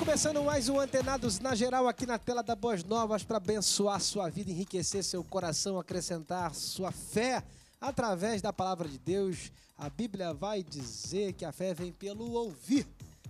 começando mais um Antenados na Geral aqui na tela da Boas Novas para abençoar sua vida, enriquecer seu coração, acrescentar sua fé através da palavra de Deus. A Bíblia vai dizer que a fé vem pelo ouvir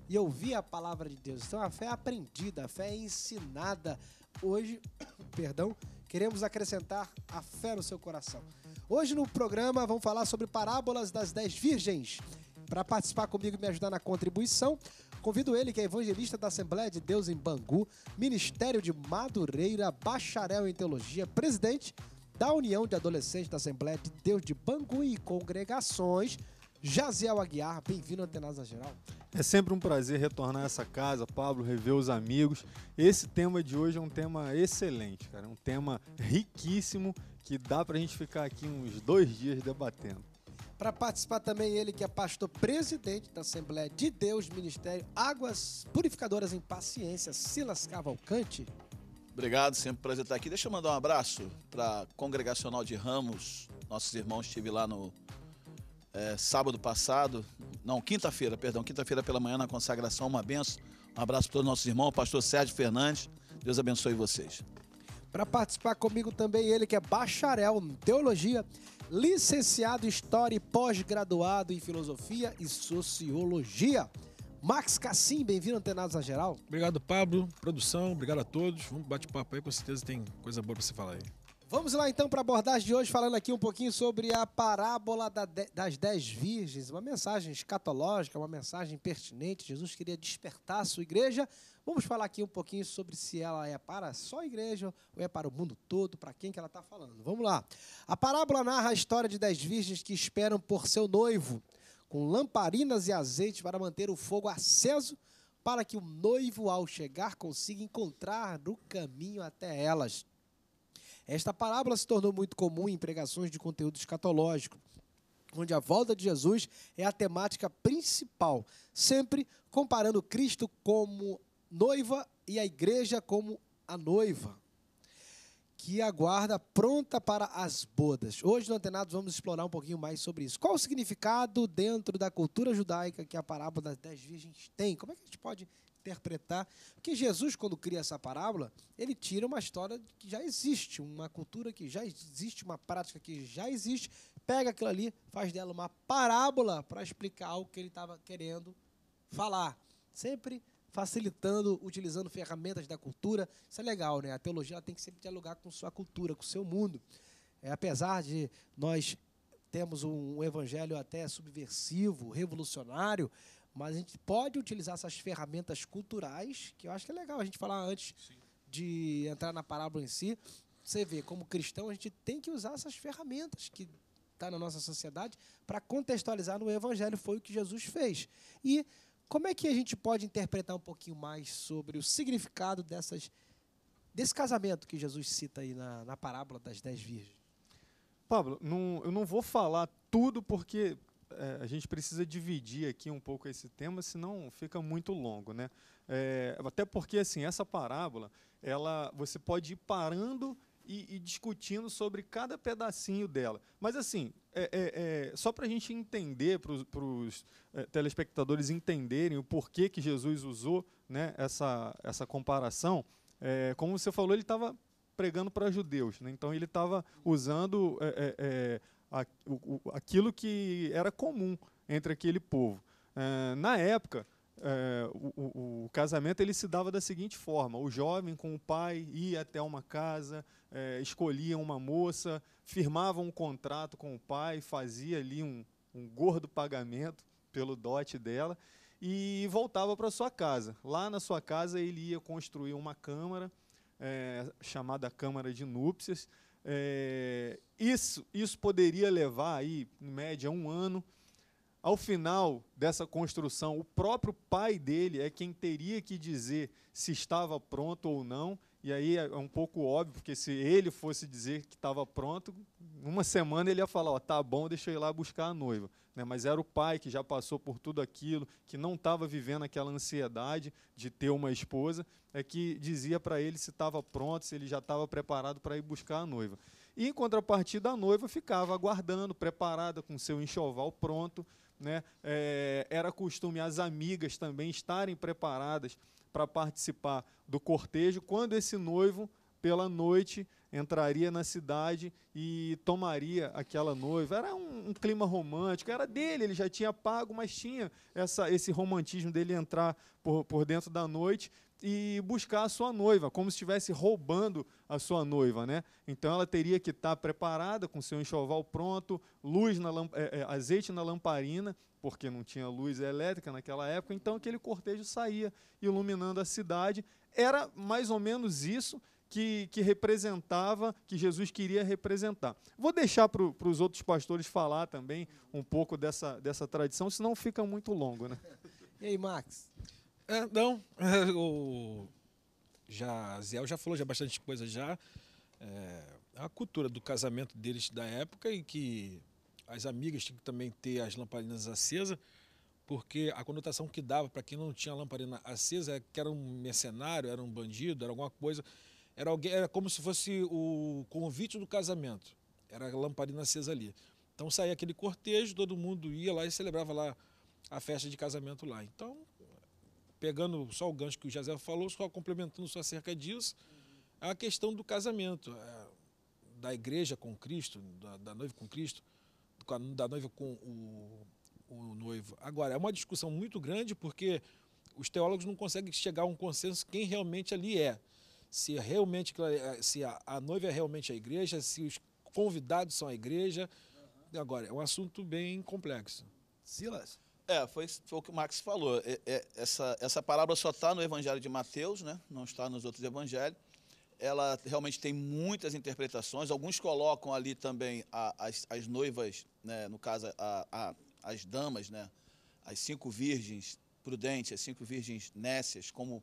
e ouvir a palavra de Deus. Então a fé é aprendida, a fé é ensinada. Hoje, perdão, queremos acrescentar a fé no seu coração. Hoje no programa vamos falar sobre parábolas das dez virgens. Para participar comigo e me ajudar na contribuição, convido ele, que é evangelista da Assembleia de Deus em Bangu, Ministério de Madureira, bacharel em teologia, presidente da União de Adolescentes da Assembleia de Deus de Bangu e congregações, Jaziel Aguiar. Bem-vindo, Antenasa Geral. É sempre um prazer retornar a essa casa, Pablo, rever os amigos. Esse tema de hoje é um tema excelente, cara. É um tema riquíssimo que dá pra gente ficar aqui uns dois dias debatendo. Para participar também ele que é pastor presidente da Assembleia de Deus Ministério Águas Purificadoras em Paciência, Silas Cavalcante. Obrigado, sempre um prazer estar aqui. Deixa eu mandar um abraço para Congregacional de Ramos. Nossos irmãos estive lá no é, sábado passado, não, quinta-feira, perdão, quinta-feira pela manhã na consagração, uma benção. Um abraço para todos os nossos irmãos, pastor Sérgio Fernandes. Deus abençoe vocês. Para participar comigo também ele que é bacharel em teologia, licenciado em História e pós-graduado em Filosofia e Sociologia. Max Cassim, bem-vindo Antenados a Geral. Obrigado, Pablo, produção, obrigado a todos. Vamos bate-papo aí, com certeza tem coisa boa para você falar aí. Vamos lá então para a abordagem de hoje, falando aqui um pouquinho sobre a parábola das dez virgens, uma mensagem escatológica, uma mensagem pertinente. Jesus queria despertar a sua igreja. Vamos falar aqui um pouquinho sobre se ela é para só a igreja ou é para o mundo todo, para quem que ela está falando. Vamos lá. A parábola narra a história de dez virgens que esperam por seu noivo, com lamparinas e azeite para manter o fogo aceso, para que o noivo, ao chegar, consiga encontrar no caminho até elas. Esta parábola se tornou muito comum em pregações de conteúdo escatológico, onde a volta de Jesus é a temática principal, sempre comparando Cristo como noiva e a igreja como a noiva que aguarda pronta para as bodas. Hoje no Antenados vamos explorar um pouquinho mais sobre isso. Qual o significado dentro da cultura judaica que a parábola das dez virgens tem? Como é que a gente pode interpretar. Porque Jesus, quando cria essa parábola, ele tira uma história que já existe, uma cultura que já existe, uma prática que já existe, pega aquilo ali, faz dela uma parábola para explicar o que ele estava querendo falar. Sempre facilitando, utilizando ferramentas da cultura. Isso é legal, né? A teologia tem que sempre dialogar com sua cultura, com seu mundo. É, apesar de nós temos um evangelho até subversivo, revolucionário, mas a gente pode utilizar essas ferramentas culturais, que eu acho que é legal a gente falar antes Sim. de entrar na parábola em si. Você vê, como cristão, a gente tem que usar essas ferramentas que está na nossa sociedade para contextualizar no Evangelho. Foi o que Jesus fez. E como é que a gente pode interpretar um pouquinho mais sobre o significado dessas, desse casamento que Jesus cita aí na, na parábola das dez virgens? Pablo, não, eu não vou falar tudo porque é, a gente precisa dividir aqui um pouco esse tema, senão fica muito longo, né? É, até porque assim essa parábola, ela, você pode ir parando e, e discutindo sobre cada pedacinho dela. Mas assim, é, é, é só para a gente entender, para os é, telespectadores entenderem o porquê que Jesus usou né, essa, essa comparação, como você falou, ele estava pregando para judeus, né? então ele estava usando aquilo que era comum entre aquele povo. É, na época, é, o, casamento ele se dava da seguinte forma: o jovem com o pai ia até uma casa, é, escolhia uma moça, firmava um contrato com o pai, fazia ali um, um gordo pagamento pelo dote dela e voltava para sua casa. Lá na sua casa ele ia construir uma câmara é, chamada Câmara de Núpcias é, isso, isso poderia levar aí, em média, um ano. Ao final dessa construção, o próprio pai dele é quem teria que dizer se estava pronto ou não, e aí é, é um pouco óbvio, porque se ele fosse dizer que estava pronto, uma semana ele ia falar, ó, oh, tá bom, deixa eu ir lá buscar a noiva. Né? Mas era o pai que já passou por tudo aquilo, que não estava vivendo aquela ansiedade de ter uma esposa, é que dizia para ele se estava pronto, se ele já estava preparado para ir buscar a noiva. E em contrapartida, a noiva ficava aguardando, preparada, com seu enxoval pronto. Né? É, era costume as amigas também estarem preparadas para participar do cortejo, quando esse noivo, pela noite, entraria na cidade e tomaria aquela noiva. Era um, um clima romântico, era dele, ele já tinha pago, mas tinha essa, esse romantismo dele entrar por, por dentro da noite e buscar a sua noiva, como se estivesse roubando a sua noiva, né? Então ela teria que estar preparada com seu enxoval pronto, luz na é, é, azeite na lamparina porque não tinha luz elétrica naquela época, então aquele cortejo saía iluminando a cidade. Era mais ou menos isso que, que representava, que Jesus queria representar. Vou deixar para os outros pastores falar também um pouco dessa, dessa tradição, senão fica muito longo. Né? E aí, Max? É, não, o já, já falou já bastante coisa já. É, é a cultura do casamento deles da época e que as amigas tinham que também ter as lamparinas acesas, porque a conotação que dava para quem não tinha lamparina acesa é que era um mercenário, era um bandido, era alguma coisa. Era, alguém, era como se fosse o convite do casamento. Era a lamparina acesa ali. Então saía aquele cortejo, todo mundo ia lá e celebrava lá a festa de casamento lá. Então, pegando só o gancho que o José falou, só complementando só acerca disso, a questão do casamento, eh, da igreja com Cristo, da, da noiva com Cristo, com a, da noiva com o, o noivo. Agora, é uma discussão muito grande porque os teólogos não conseguem chegar a um consenso quem realmente ali é. Se é realmente é, se a, a noiva é realmente a igreja, se os convidados são a igreja. Agora, é um assunto bem complexo. Silas? É, foi, foi o que o Max falou. É, é, essa, essa parábola só está no Evangelho de Mateus, né? não está nos outros evangelhos ela realmente tem muitas interpretações. Alguns colocam ali também a, as, as, noivas, né, no caso, a, a, as damas, né, as cinco virgens prudentes, as cinco virgens nécias, como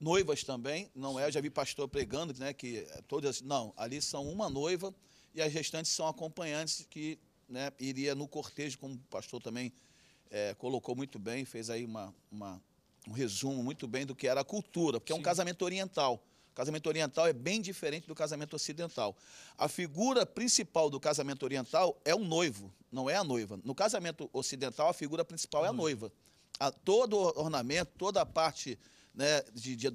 noivas também. Não é, eu já vi pastor pregando né, que todas. Não, ali são uma noiva e as restantes são acompanhantes que né, iria no cortejo, como o pastor também é, colocou muito bem, fez aí uma, uma, um resumo muito bem do que era a cultura, porque Sim. é um casamento oriental casamento oriental é bem diferente do casamento ocidental. A figura principal do casamento oriental é o noivo, não é a noiva. No casamento ocidental, a figura principal é a uhum. noiva. A, todo o ornamento, toda a parte né, de, de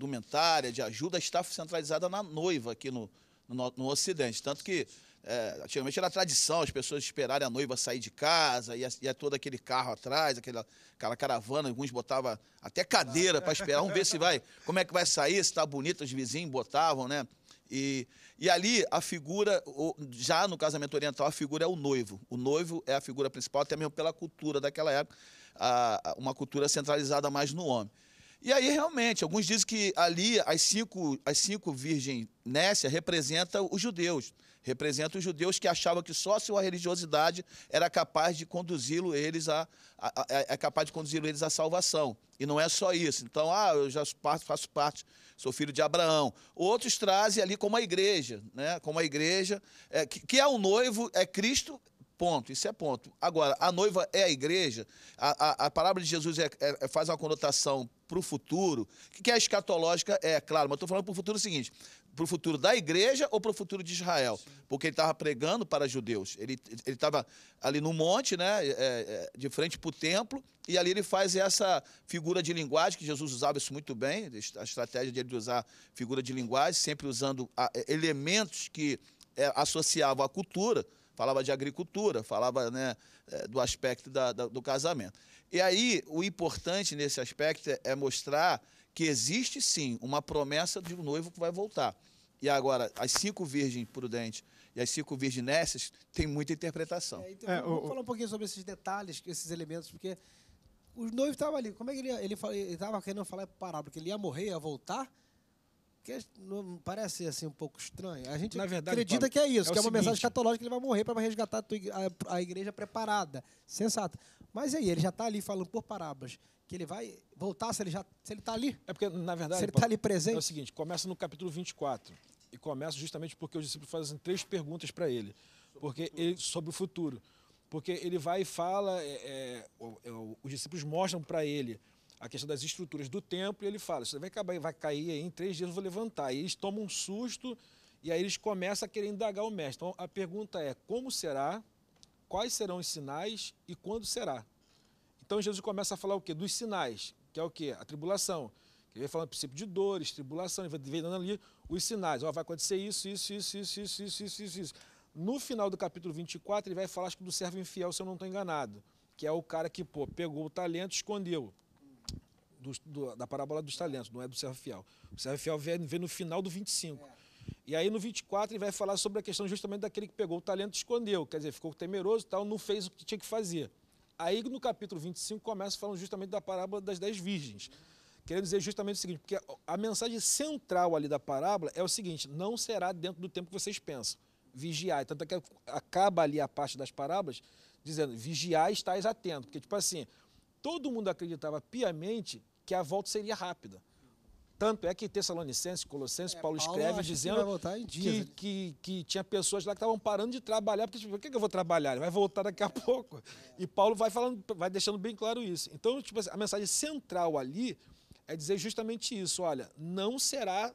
de ajuda, está centralizada na noiva aqui no, no, no Ocidente. Tanto que é, antigamente era tradição as pessoas esperarem a noiva sair de casa, ia, ia todo aquele carro atrás, aquela, aquela caravana, alguns botavam até cadeira para esperar, vamos ver se vai, como é que vai sair, se está bonita, os vizinhos botavam, né? E, e ali a figura, já no casamento oriental, a figura é o noivo. O noivo é a figura principal, até mesmo pela cultura daquela época, a, uma cultura centralizada mais no homem. E aí, realmente, alguns dizem que ali as cinco, as cinco virgens Nécia representa os judeus. Representa os judeus que achavam que só a sua religiosidade era capaz de conduzi-lo eles a, a, a, a é, é capaz de conduzi-lo eles à salvação. E não é só isso. Então, ah, eu já faço, faço parte, sou filho de Abraão. Outros trazem ali como a igreja, né? Como a igreja, é, que, que é o noivo, é Cristo, Ponto, isso é ponto. Agora, a noiva é a igreja, a, a, a palavra de Jesus é, é, é faz uma conotação para o futuro, que, que é escatológica, é claro, mas estou falando para o futuro seguinte: para o futuro da igreja ou para o futuro de Israel? Sim. Porque ele estava pregando para judeus. Ele estava ali no monte, né, é, é de frente para o templo, e ali ele faz essa figura de linguagem, que Jesus usava isso muito bem, a estratégia dele de usar figura de linguagem, sempre usando a, é, elementos que é, associavam à cultura falava de agricultura, falava né, é, do aspecto da, da, do casamento. E aí, o importante nesse aspecto é, é mostrar que existe sim uma promessa de um noivo que vai voltar. E agora, as cinco virgens prudentes e as cinco virginessas têm muita interpretação. É, então, é, vamos o, falar um pouquinho sobre esses detalhes, esses elementos, porque o noivo estava ali. Como é que ele estava ele, querendo falar parábola? Que ele ia morrer, ia voltar? que é, não parece assim um pouco estranho. A gente verdade, acredita Paulo, que é isso, é que é uma seguinte, mensagem catológica que ele vai morrer para resgatar a, igreja preparada, sensata. Mas aí ele já está ali falando por parábolas que ele vai voltar se ele já se ele está ali. É porque na verdade se ele está ali presente. É o seguinte, começa no capítulo 24 e começa justamente porque os discípulos fazem três perguntas para ele, porque ele sobre o futuro, porque ele vai e fala, é, é, é os discípulos mostram para ele a questão das estruturas do templo, e ele fala, isso vai, acabar, vai cair aí, em três dias eu vou levantar. E eles tomam um susto, e aí eles começam a querer indagar o mestre. Então, a pergunta é, como será, quais serão os sinais e quando será? Então, Jesus começa a falar o quê? Dos sinais, que é o quê? A tribulação. Ele vai falar do princípio de dores, tribulação, ele vai dando ali os sinais. Ó, vai acontecer isso, isso, isso, isso, isso, isso, isso, isso, isso. No final do capítulo 24, ele vai falar, acho que do servo infiel, se eu não estou enganado, que é o cara que, pô, pegou o talento, escondeu do, do, da parábola dos talentos, não é do servo fiel. O servo fiel vem, vem no final do 25. É. E aí no 24 ele vai falar sobre a questão justamente daquele que pegou o talento e escondeu, quer dizer, ficou temeroso e tal, não fez o que tinha que fazer. Aí no capítulo 25 começa falando justamente da parábola das dez virgens. Querendo dizer justamente o seguinte, porque a mensagem central ali da parábola é o seguinte, não será dentro do tempo que vocês pensam. Vigiai. Tanto é que acaba ali a parte das parábolas dizendo, vigiai, estáis atento. Porque, tipo assim, todo mundo acreditava piamente que a volta seria rápida. Tanto é que Tessalonicenses, Colossenses, é, Paulo, Paulo escreve dizendo que, dias, que, né? que, que, tinha pessoas lá que estavam parando de trabalhar, porque tipo, o que, que eu vou trabalhar? Ele vai voltar daqui a pouco. E Paulo vai falando, vai deixando bem claro isso. Então, tipo, a mensagem central ali é dizer justamente isso: olha, não será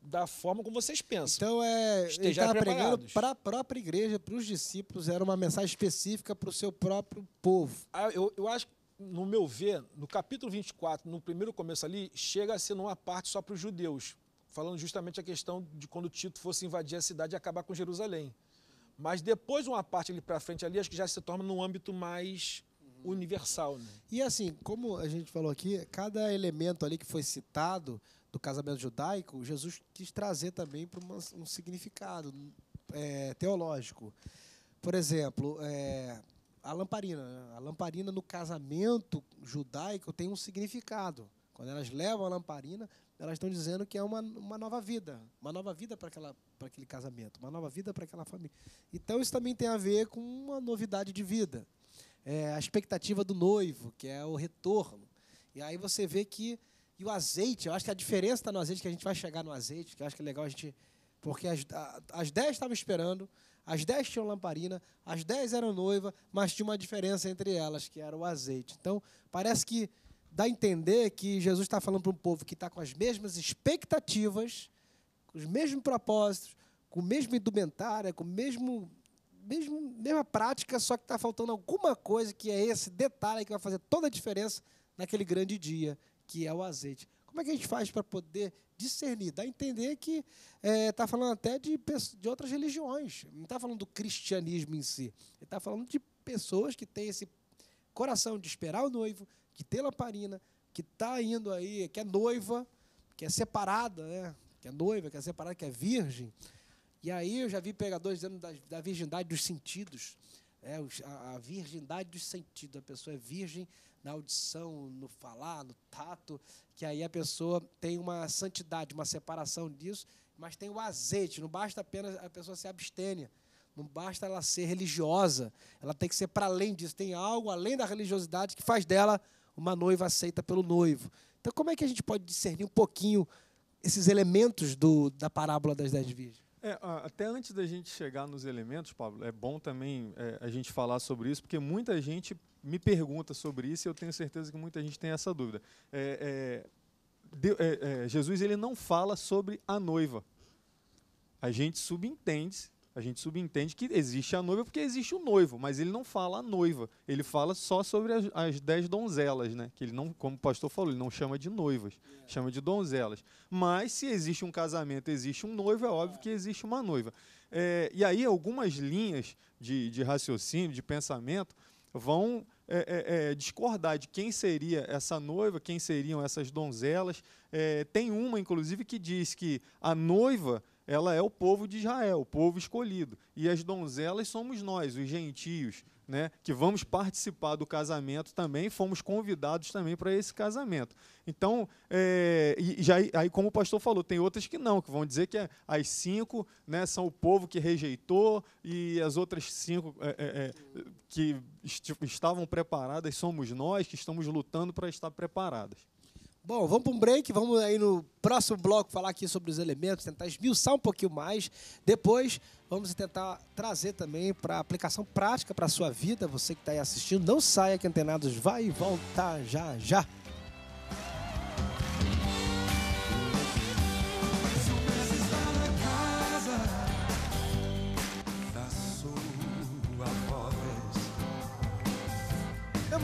da forma como vocês pensam. Então é estar pregando para a própria igreja, para os discípulos, era uma mensagem específica para o seu próprio povo. Ah, eu, eu acho que no meu ver, no capítulo 24, no primeiro começo ali, chega a ser numa parte só para os judeus, falando justamente a questão de quando Tito fosse invadir a cidade e acabar com Jerusalém. Mas depois, uma parte ali para frente ali, acho que já se torna num âmbito mais universal. Né? E assim, como a gente falou aqui, cada elemento ali que foi citado do casamento judaico, Jesus quis trazer também para um significado é, teológico. Por exemplo, é, a lamparina. Né? A lamparina no casamento judaico tem um significado. Quando elas levam a lamparina, elas estão dizendo que é uma, uma nova vida, uma nova vida para aquela para aquele casamento, uma nova vida para aquela família. Então isso também tem a ver com uma novidade de vida, é a expectativa do noivo, que é o retorno. E aí você vê que e o azeite, eu acho que a diferença está no azeite, que a gente vai chegar no azeite, que eu acho que é legal a gente porque as, as dez estavam esperando, as dez tinham lamparina, as dez eram noiva, mas tinha uma diferença entre elas, que era o azeite. Então, parece que dá a entender que Jesus está falando para um povo que está com as mesmas expectativas, com os mesmos propósitos, com o mesmo indumentária, com o mesmo, mesmo mesma prática, só que está faltando alguma coisa que é esse detalhe que vai fazer toda a diferença naquele grande dia, que é o azeite. Como é que a gente faz para poder discernir? Dá a entender que está é, tá falando até de, de outras religiões. Não está falando do cristianismo em si. Ele está falando de pessoas que têm esse coração de esperar o noivo, que tem lamparina, que está indo aí, que é noiva, que é separada, né? que é noiva, que é separada, que é virgem. E aí eu já vi pegadores dizendo da, da virgindade dos sentidos é, a, a virgindade dos sentidos. A pessoa é virgem na audição, no falar, no tato, que aí a pessoa tem uma santidade, uma separação disso, mas tem o azeite. Não basta apenas a pessoa ser abstênia. Não basta ela ser religiosa, ela tem que ser para além disso, tem algo além da religiosidade que faz dela uma noiva aceita pelo noivo. Então, como é que a gente pode discernir um pouquinho esses elementos do, da parábola das dez virgens? É, até antes da gente chegar nos elementos, Pablo, é bom também é, a gente falar sobre isso, porque muita gente me pergunta sobre isso e eu tenho certeza que muita gente tem essa dúvida. É, é de, é, é, Jesus ele não fala sobre a noiva. A gente subentende a gente subentende que existe a noiva porque existe o noivo, mas ele não fala a noiva. Ele fala só sobre as, as dez donzelas, né? Que ele não, como o pastor falou, ele não chama de noivas, é. chama de donzelas. Mas se existe um casamento, existe um noivo, é óbvio que existe uma noiva. É, e aí algumas linhas de, de raciocínio, de pensamento, vão é, é, é discordar de quem seria essa noiva, quem seriam essas donzelas. É, tem uma, inclusive, que diz que a noiva ela é o povo de Israel, o povo escolhido. E as donzelas somos nós, os gentios, né, que vamos participar do casamento também, fomos convidados também para esse casamento. Então, é, e já, aí como o pastor falou, tem outras que não, que vão dizer que é, as cinco né, são o povo que rejeitou e as outras cinco é, é, é que est estavam preparadas somos nós que estamos lutando para estar preparadas. Bom, vamos para um break, vamos aí no próximo bloco falar aqui sobre os elementos, tentar esmiuçar um pouquinho mais. Depois vamos tentar trazer também para aplicação prática para a sua vida, você que está aí assistindo. Não saia que Antenados vai voltar já já.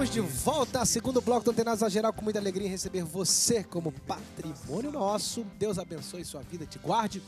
Estamos de volta, segundo bloco do Antenas Geral, com muita alegria em receber você como patrimônio nosso. Deus abençoe sua vida, te guarde,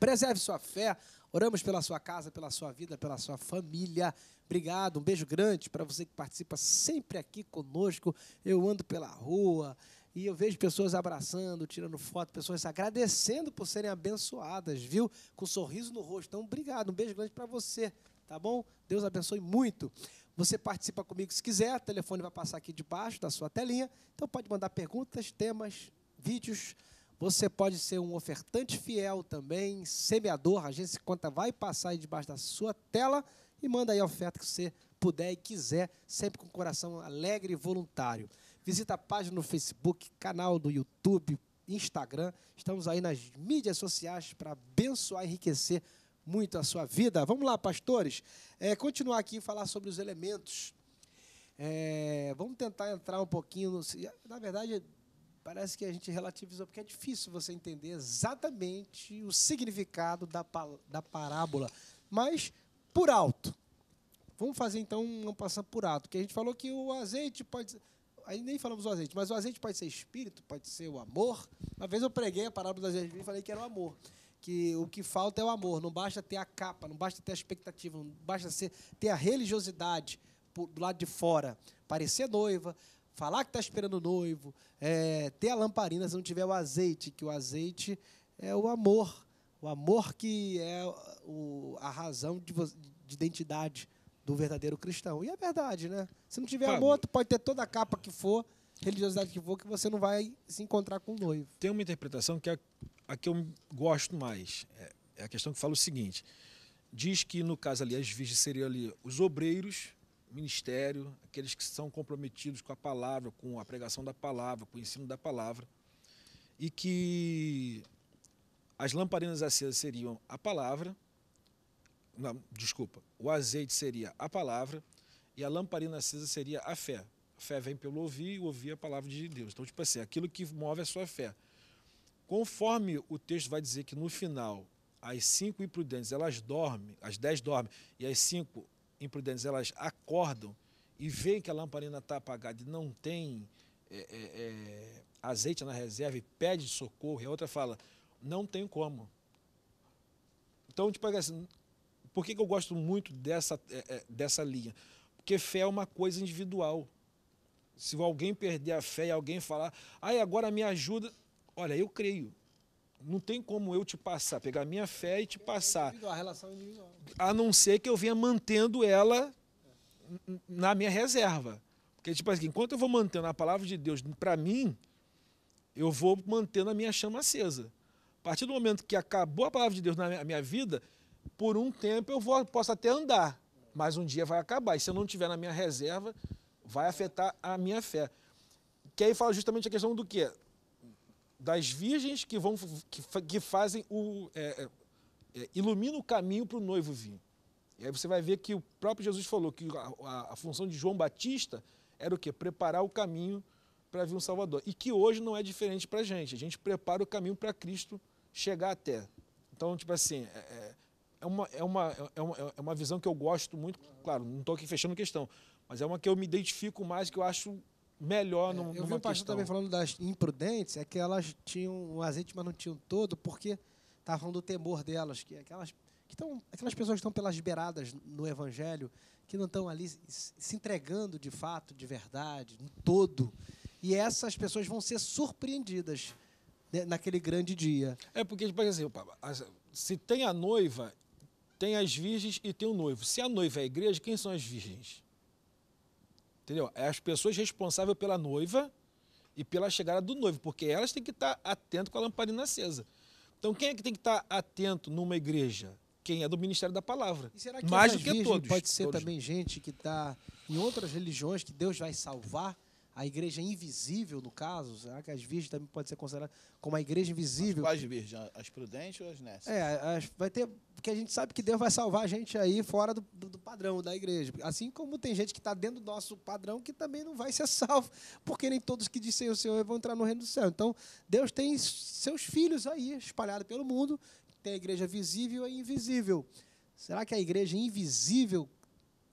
preserve sua fé. Oramos pela sua casa, pela sua vida, pela sua família. Obrigado, um beijo grande para você que participa sempre aqui conosco. Eu ando pela rua e eu vejo pessoas abraçando, tirando foto, pessoas agradecendo por serem abençoadas, viu? Com um sorriso no rosto. Então, obrigado, um beijo grande para você, tá bom? Deus abençoe muito. Você participa comigo se quiser, o telefone vai passar aqui debaixo da sua telinha. Então pode mandar perguntas, temas, vídeos. Você pode ser um ofertante fiel também, semeador. A gente se conta vai passar aí debaixo da sua tela e manda aí a oferta que você puder e quiser, sempre com o coração alegre e voluntário. Visita a página no Facebook, canal do YouTube, Instagram. Estamos aí nas mídias sociais para abençoar e enriquecer muito a sua vida. Vamos lá, pastores, é, continuar aqui e falar sobre os elementos. É, vamos tentar entrar um pouquinho. No, na verdade, parece que a gente relativizou, porque é difícil você entender exatamente o significado da, da parábola, mas por alto. Vamos fazer então um passar por alto, que a gente falou que o azeite pode. Aí nem falamos o azeite, mas o azeite pode ser espírito, pode ser o amor. Uma vez eu preguei a parábola do azeite e falei que era o amor que o que falta é o amor. Não basta ter a capa, não basta ter a expectativa, não basta ser, ter a religiosidade por, do lado de fora, parecer noiva, falar que está esperando o noivo, é, ter a lamparina se não tiver o azeite, que o azeite é o amor, o amor que é o, a razão de, de, identidade do verdadeiro cristão. E é verdade, né? Se não tiver amor, tu pode ter toda a capa que for, religiosidade que for, que você não vai se encontrar com o noivo. Tem uma interpretação que é a que eu gosto mais é, é a questão que fala o seguinte: diz que no caso ali, as virgens seriam ali os obreiros, ministério, aqueles que são comprometidos com a palavra, com a pregação da palavra, com o ensino da palavra, e que as lamparinas acesas seriam a palavra, não, desculpa, o azeite seria a palavra e a lamparina acesa seria a fé. A fé vem pelo ouvir e ouvir é a palavra de Deus. Então, tipo assim, aquilo que move é a sua fé. Conforme o texto vai dizer que no final, as cinco imprudentes elas dormem, as dez dormem, e as cinco imprudentes elas acordam e veem que a lamparina está apagada e não tem é, é, é, azeite na reserva e pede socorro, e a outra fala, não tem como. Então, tipo é assim, por que, que eu gosto muito dessa, é, é, dessa linha? Porque fé é uma coisa individual. Se alguém perder a fé e alguém falar, ai, agora me ajuda, olha, eu creio. Não tem como eu te passar, pegar minha fé e te passar. A relação é individual. A não ser que eu venha mantendo ela na minha reserva. Porque, tipo assim, enquanto eu vou mantendo a palavra de Deus para mim, eu vou mantendo a minha chama acesa. A partir do momento que acabou a palavra de Deus na minha vida, por um tempo eu vou, posso até andar, mas um dia vai acabar. E se eu não tiver na minha reserva, vai afetar a minha fé. Que aí fala justamente a questão do quê? das virgens que, vão, que, que fazem o. É, é, é ilumina o caminho para o noivo vir E aí você vai ver que o próprio Jesus falou que a, a, a função de João Batista era o quê? Preparar o caminho para vir um Salvador. E que hoje não é diferente para a gente. A gente prepara o caminho para Cristo chegar até. Então, tipo assim, é, é, é uma, é, uma, é, é, uma, é uma visão que eu gosto muito. Claro, não estou aqui fechando questão, mas é uma que eu me identifico mais, que eu acho melhor é, num, é, Eu vi o pastor também falando das imprudentes, é que elas tinham um azeite, mas não tinham todo, porque estavam falando do temor delas, que aquelas que tão, aquelas pessoas que estão pelas beiradas no evangelho, que não estão ali se entregando de fato, de verdade, no todo. E essas pessoas vão ser surpreendidas né, naquele grande dia. É porque, tipo assim, se tem a noiva, tem as virgens e tem o noivo. Se a noiva é a igreja, quem são as virgens? Entendeu? É as pessoas responsáveis pela noiva e pela chegada do noivo, porque elas têm que estar atento com a lamparina acesa. Então, quem é que tem que estar atento numa igreja? Quem é do Ministério da Palavra. Mais do que todos. Pode ser todos. também gente que está em outras religiões que Deus vai salvar a igreja é invisível, no caso, será que as virgens também pode ser considerada como a igreja invisível? quais virgens? As prudentes ou as nessas? É, as, vai ter. Porque a gente sabe que Deus vai salvar a gente aí fora do, do padrão da igreja. Assim como tem gente que está dentro do nosso padrão que também não vai ser salvo, porque nem todos que dizem o Senhor vão entrar no reino do céu. Então, Deus tem seus filhos aí, espalhados pelo mundo, tem a igreja visível e invisível. Será que a igreja invisível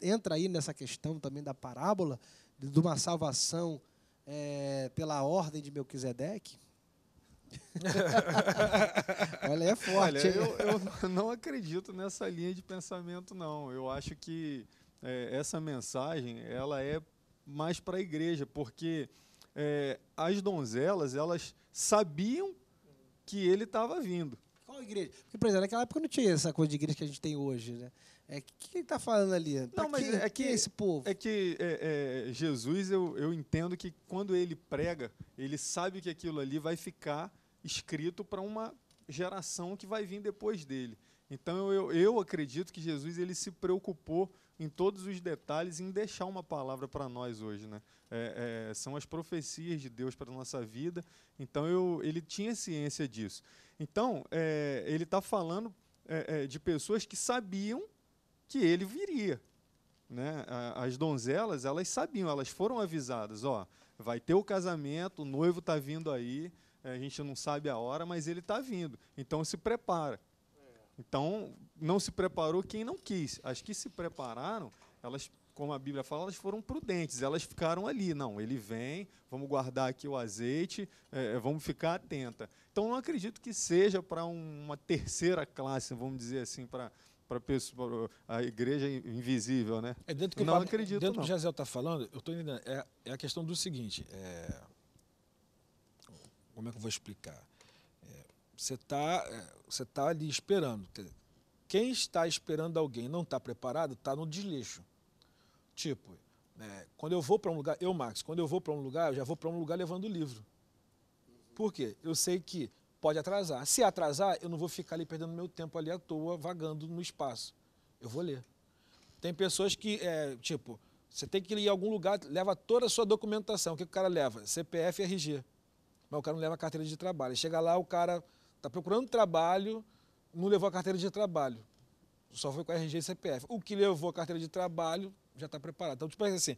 entra aí nessa questão também da parábola? de uma salvação é, pela ordem de Melquisedeque? Olha, é forte. Olha, eu, eu, não acredito nessa linha de pensamento, não. Eu acho que é, essa mensagem ela é mais para a igreja, porque é, as donzelas elas sabiam que ele estava vindo. Qual igreja? Porque, por exemplo, naquela época não tinha essa coisa de igreja que a gente tem hoje, né? É que quem está falando ali? Pra não, mas quem, é que é esse povo. É que é, é, Jesus, eu, eu entendo que quando ele prega, ele sabe que aquilo ali vai ficar escrito para uma geração que vai vir depois dele. Então eu, eu acredito que Jesus ele se preocupou em todos os detalhes em deixar uma palavra para nós hoje, né? É, é, são as profecias de Deus para nossa vida. Então eu, ele tinha ciência disso. Então é, ele está falando é, de pessoas que sabiam que ele viria. Né? As donzelas, elas sabiam, elas foram avisadas, ó, vai ter o casamento, o noivo está vindo aí, a gente não sabe a hora, mas ele está vindo. Então se prepara. É. Então não se preparou quem não quis. As que se prepararam, elas, como a Bíblia fala, elas foram prudentes. Elas ficaram ali. Não, ele vem. Vamos guardar aqui o azeite. É, é vamos ficar atenta. Então não acredito que seja para uma terceira classe, vamos dizer assim, para para a igreja invisível, né? É dentro que não acredito, dentro do que o Jaziel está falando, eu estou entendendo, é, é, a questão do seguinte, é, como é que eu vou explicar? É, você está é, você tá ali esperando, quem está esperando alguém não está preparado, está no desleixo. Tipo, né, quando eu vou para um lugar, eu, Max, quando eu vou para um lugar, eu já vou para um lugar levando o livro. Por quê? Eu sei que pode atrasar. Se atrasar, eu não vou ficar ali perdendo meu tempo ali à toa, vagando no espaço. Eu vou ler. Tem pessoas que, é, tipo, você tem que ir a algum lugar, leva toda a sua documentação. O que o cara leva? CPF e RG. Mas o cara não leva a carteira de trabalho. Chega lá, o cara está procurando trabalho, não levou a carteira de trabalho. Só foi com a RG e CPF. O que levou a carteira de trabalho já está preparado. Então, tipo assim,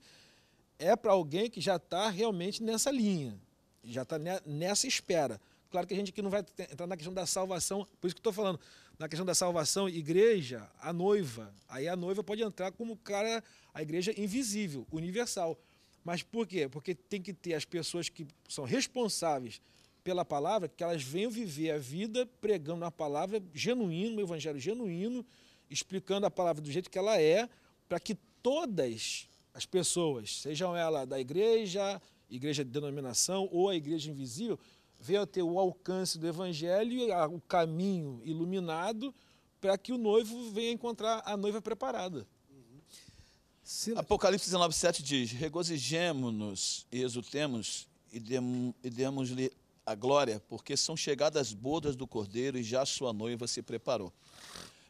é para alguém que já está realmente nessa linha, já está nessa espera. Claro que a gente aqui não vai entrar na questão da salvação, por isso que estou falando, na questão da salvação, igreja, a noiva. Aí a noiva pode entrar como cara, a igreja invisível, universal. Mas por quê? Porque tem que ter as pessoas que são responsáveis pela palavra, que elas venham viver a vida pregando a palavra genuína, o evangelho genuíno, explicando a palavra do jeito que ela é, para que todas as pessoas, sejam ela da igreja, igreja de denominação ou a igreja invisível, venha ter o alcance do Evangelho, o caminho iluminado, para que o noivo venha encontrar a noiva preparada. Uhum. Apocalipse 19, 7 diz: Regozijemo-nos e exultemos e, dem, e demos-lhe a glória, porque são chegadas as bodas do cordeiro e já sua noiva se preparou.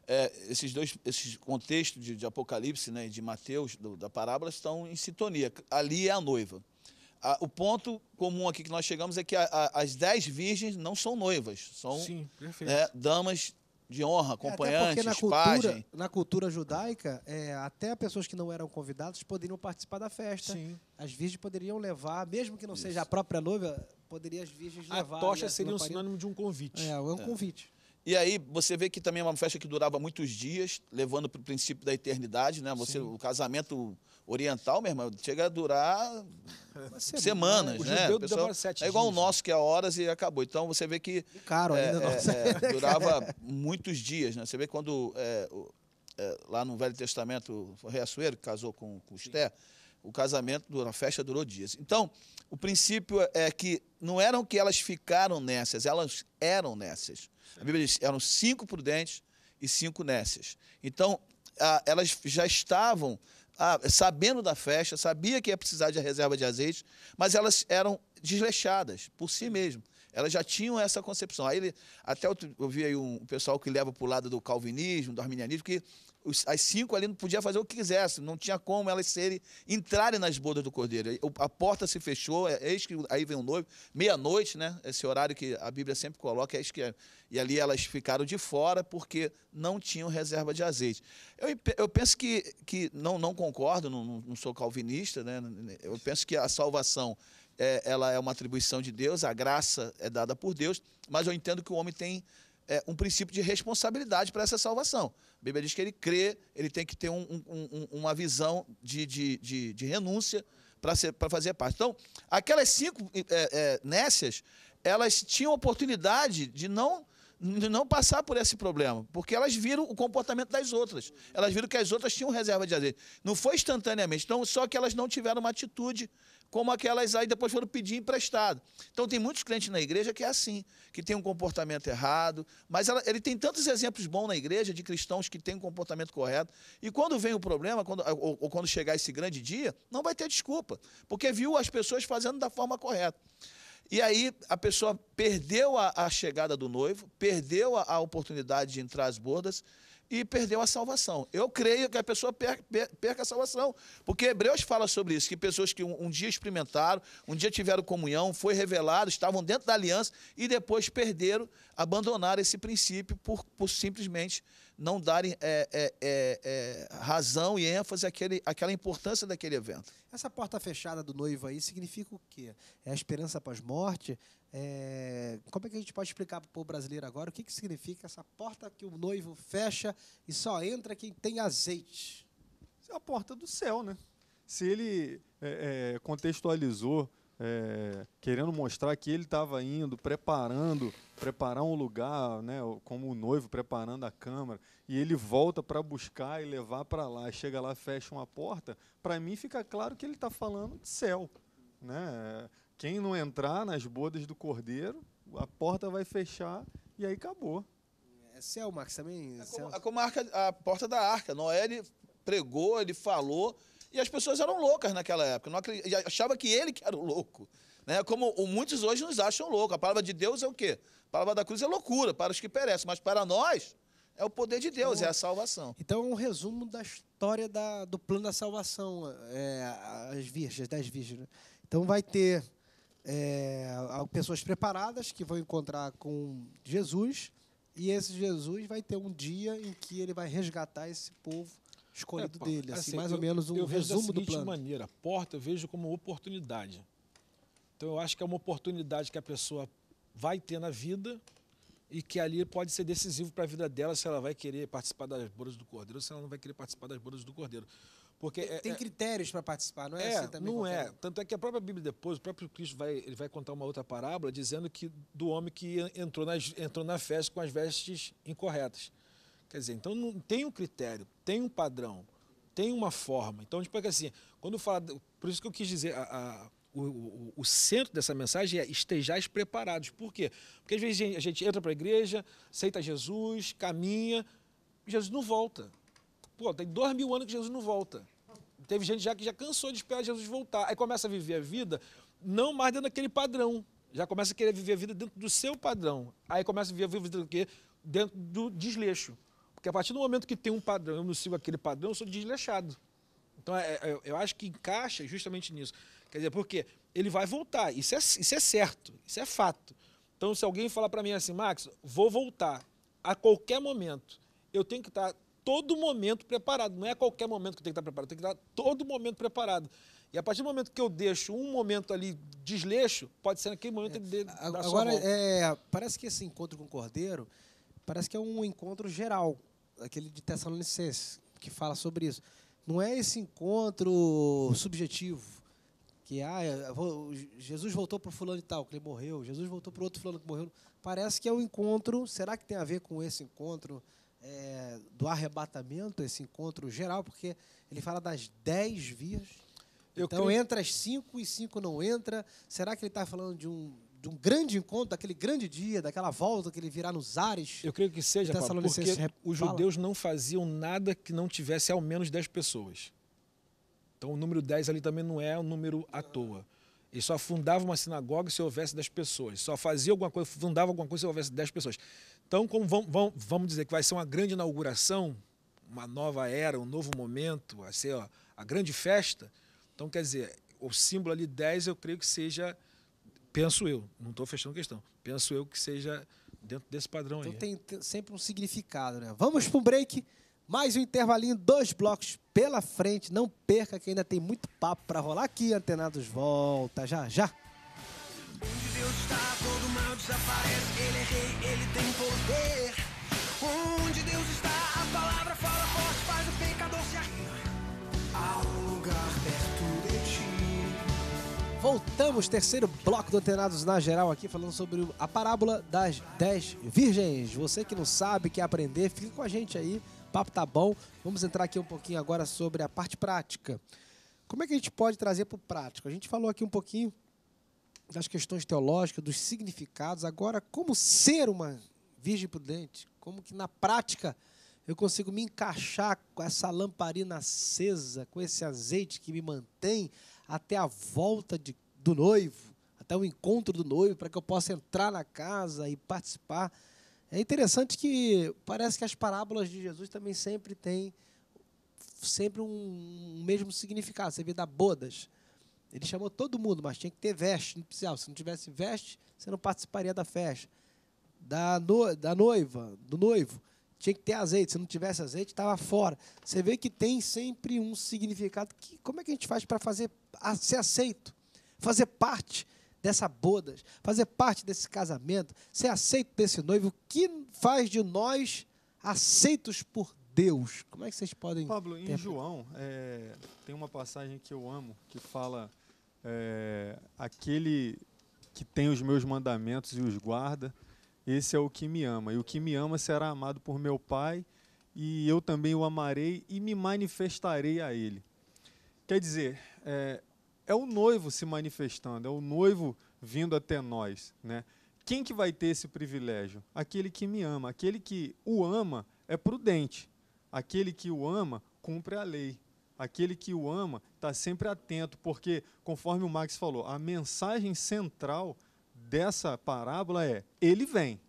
É, esses dois esses contextos de, de Apocalipse né, e de Mateus, do, da parábola, estão em sintonia. Ali é a noiva a, o ponto comum aqui que nós chegamos é que a, a, as dez virgens não são noivas, são Sim, é, damas de honra, é, acompanhantes, é, na cultura, na cultura judaica, é, até pessoas que não eram convidadas poderiam participar da festa. Sim. As virgens poderiam levar, mesmo que não Isso. seja a própria noiva, poderia as virgens a levar. A tocha seria um assim, sinônimo de um convite. É, é um convite. E aí você vê que também é uma festa que durava muitos dias, levando para o princípio da eternidade, né? Você, Sim. o casamento oriental, meu irmão, chega a durar semanas, o né? O pessoal, é igual dias, o né? nosso, que é horas e acabou. Então você vê que. E caro é, ainda, é, É, é durava muitos dias, né? Você vê quando. É, é, lá no Velho Testamento, o Reaçoeiro que casou com, com Esté, o casamento, a festa durou dias. Então, o princípio é que não eram que elas ficaram nécias, elas eram nécias. A Bíblia diz, eram cinco prudentes e cinco nécias. Então, a, elas já estavam ah, sabendo da festa, sabia que ia precisar de reserva de azeite, mas elas eram desleixadas por si mesmo. Elas já tinham essa concepção. Aí ele, até eu, eu vi aí um pessoal que leva para o lado do calvinismo, do arminianismo, que os, as cinco ali não podia fazer o que quisesse, não tinha como elas serem, entrarem nas bodas do cordeiro. A porta se fechou, é, eis que aí vem o noivo, meia-noite, né? Esse horário que a Bíblia sempre coloca, é eis que é. e ali elas ficaram de fora porque não tinham reserva de azeite. Eu, eu penso que, que não, não concordo, não, não sou calvinista, né? Eu penso que a salvação é, ela é uma atribuição de Deus, a graça é dada por Deus, mas eu entendo que o homem tem é, um princípio de responsabilidade para essa salvação. A Bíblia diz que ele crê, ele tem que ter um, um, uma visão de, de, de, de renúncia para fazer parte. Então, aquelas cinco é, é, nécias, elas tinham oportunidade de não não passar por esse problema, porque elas viram o comportamento das outras. Elas viram que as outras tinham reserva de azeite. Não foi instantaneamente, então, só que elas não tiveram uma atitude como aquelas aí depois foram pedir emprestado. Então tem muitos clientes na igreja que é assim, que tem um comportamento errado, mas ela, ele tem tantos exemplos bons na igreja de cristãos que têm um comportamento correto. E quando vem o problema, quando, ou, ou quando chegar esse grande dia, não vai ter desculpa, porque viu as pessoas fazendo da forma correta. E aí a pessoa perdeu a, a chegada do noivo, perdeu a, a, oportunidade de entrar às bordas e perdeu a salvação. Eu creio que a pessoa perca, perca a salvação, porque Hebreus fala sobre isso, que pessoas que um, um dia experimentaram, um dia tiveram comunhão, foi revelado, estavam dentro da aliança e depois perderam, abandonaram esse princípio por, por simplesmente não darem é é, é, é, razão e ênfase àquele, àquela importância daquele evento. Essa porta fechada do noivo aí significa o quê? É a esperança pós-morte? É, como é que a gente pode explicar para o povo brasileiro agora o que, que significa essa porta que o noivo fecha e só entra quem tem azeite? Isso é a porta do céu, né? Se ele contextualizou é, querendo mostrar que ele estava indo, preparando, preparar um lugar, né, como o noivo preparando a câmara, e ele volta para buscar e levar para lá, chega lá, fecha uma porta, para mim fica claro que ele está falando de céu. Né? Quem não entrar nas bodas do cordeiro, a porta vai fechar e aí acabou. É céu, Marcos, também. É, é como, é como a, arca, a porta da arca. Noé ele pregou, ele falou, e as pessoas eram loucas naquela época, não achava que ele que era o louco. Né? Como muitos hoje nos acham louco. A palavra de Deus é o quê? A palavra da cruz é loucura para os que perecem, mas para nós é o poder de Deus, então, é a salvação. Então é um resumo da história da, do plano da salvação, é, as virgens, das virgens. Né? Então vai ter é, pessoas preparadas que vão encontrar com Jesus, e esse Jesus vai ter um dia em que ele vai resgatar esse povo escolhido é, dele, assim, assim, mais eu, ou menos um eu resumo vejo da seguinte do plano. maneira, porta eu vejo como oportunidade. Então eu acho que é uma oportunidade que a pessoa vai ter na vida e que ali pode ser decisivo para a vida dela se ela vai querer participar das bodas do cordeiro ou se ela não vai querer participar das bodas do cordeiro. Porque é, tem, é, tem critérios para participar, não é, é assim também? Não é. Tanto é que a própria Bíblia depois, o próprio Cristo vai, ele vai contar uma outra parábola dizendo que do homem que entrou, nas, entrou na festa com as vestes incorretas. Quer dizer, então tem um critério, tem um padrão, tem uma forma. Então, tipo é assim, quando fala. Por isso que eu quis dizer, a, a, o, o, o, centro dessa mensagem é estejais preparados. Por quê? Porque às vezes a gente entra para a igreja, aceita Jesus, caminha, Jesus não volta. Pô, tem dois mil anos que Jesus não volta. Teve gente já que já cansou de esperar Jesus voltar. Aí começa a viver a vida não mais dentro daquele padrão. Já começa a querer viver a vida dentro do seu padrão. Aí começa a viver a vida dentro do, dentro do desleixo. Porque a partir do momento que tem um padrão, eu não sigo aquele padrão, eu sou desleixado. Então, é, é, eu acho que encaixa justamente nisso. Quer dizer, porque ele vai voltar, isso é, isso é certo, isso é fato. Então, se alguém falar para mim assim, Max, vou voltar a qualquer momento, eu tenho que estar todo momento preparado. Não é a qualquer momento que eu tenho que estar preparado, eu tenho que estar todo momento preparado. E a partir do momento que eu deixo um momento ali desleixo, pode ser naquele momento é, de, Agora, é, parece que esse encontro com o Cordeiro parece que é um encontro geral aquele de Tessalonicenses, que fala sobre isso. Não é esse encontro subjetivo, que ah, é, Jesus voltou para o fulano de tal, que ele morreu, Jesus voltou para outro fulano que morreu. Parece que é um encontro, será que tem a ver com esse encontro é, do arrebatamento, esse encontro geral? Porque ele fala das dez vias, eu então creio... entra as cinco e cinco não entra. Será que ele está falando de um de um grande encontro, daquele grande dia, daquela volta que ele virá nos ares. Eu creio que seja, então, Paulo, porque os judeus não faziam nada que não tivesse ao menos 10 pessoas. Então o número 10 ali também não é um número à toa. E só fundava uma sinagoga se houvesse 10 pessoas. Só fazia alguma coisa, fundava alguma coisa se houvesse 10 pessoas. Então, como vamos, vamos dizer que vai ser uma grande inauguração, uma nova era, um novo momento, vai ser ó, a grande festa. Então, quer dizer, o símbolo ali 10, eu creio que seja Penso eu, não estou fechando questão. Penso eu que seja dentro desse padrão então aí. Tem, tem sempre um significado, né? Vamos para um break, mais um intervalinho, dois blocos pela frente. Não perca que ainda tem muito papo para rolar aqui. Antenados volta já já. Voltamos, terceiro bloco do Antenados na Geral aqui, falando sobre a parábola das 10 virgens. Você que não sabe, quer aprender, fica com a gente aí, o papo tá bom. Vamos entrar aqui um pouquinho agora sobre a parte prática. Como é que a gente pode trazer para o prático? A gente falou aqui um pouquinho das questões teológicas, dos significados. Agora, como ser uma virgem prudente? Como que na prática eu consigo me encaixar com essa lamparina acesa, com esse azeite que me mantém até a volta de, do noivo, até o encontro do noivo, para que eu possa entrar na casa e participar. É interessante que parece que as parábolas de Jesus também sempre têm sempre um, um mesmo significado. Você vê da bodas. Ele chamou todo mundo, mas tinha que ter veste nupcial. Se não tivesse veste, você não participaria da festa. Da, no, da noiva, do noivo tinha que ter azeite. Se não tivesse azeite, estava fora. Você vê que tem sempre um significado. Que, como é que a gente faz para fazer ser aceito? Fazer parte dessa bodas, fazer parte desse casamento, ser aceito desse noivo, o que faz de nós aceitos por Deus? Como é que vocês podem. Pablo, em ter... João, é, tem uma passagem que eu amo que fala: é, aquele que tem os meus mandamentos e os guarda, esse é o que me ama, e o que me ama será amado por meu Pai, e eu também o amarei e me manifestarei a ele. Quer dizer, é, é o noivo se manifestando, é o noivo vindo até nós. Né? Quem que vai ter esse privilégio? Aquele que me ama. Aquele que o ama é prudente. Aquele que o ama cumpre a lei. Aquele que o ama está sempre atento, porque, conforme o Max falou, a mensagem central dessa parábola é: ele vem.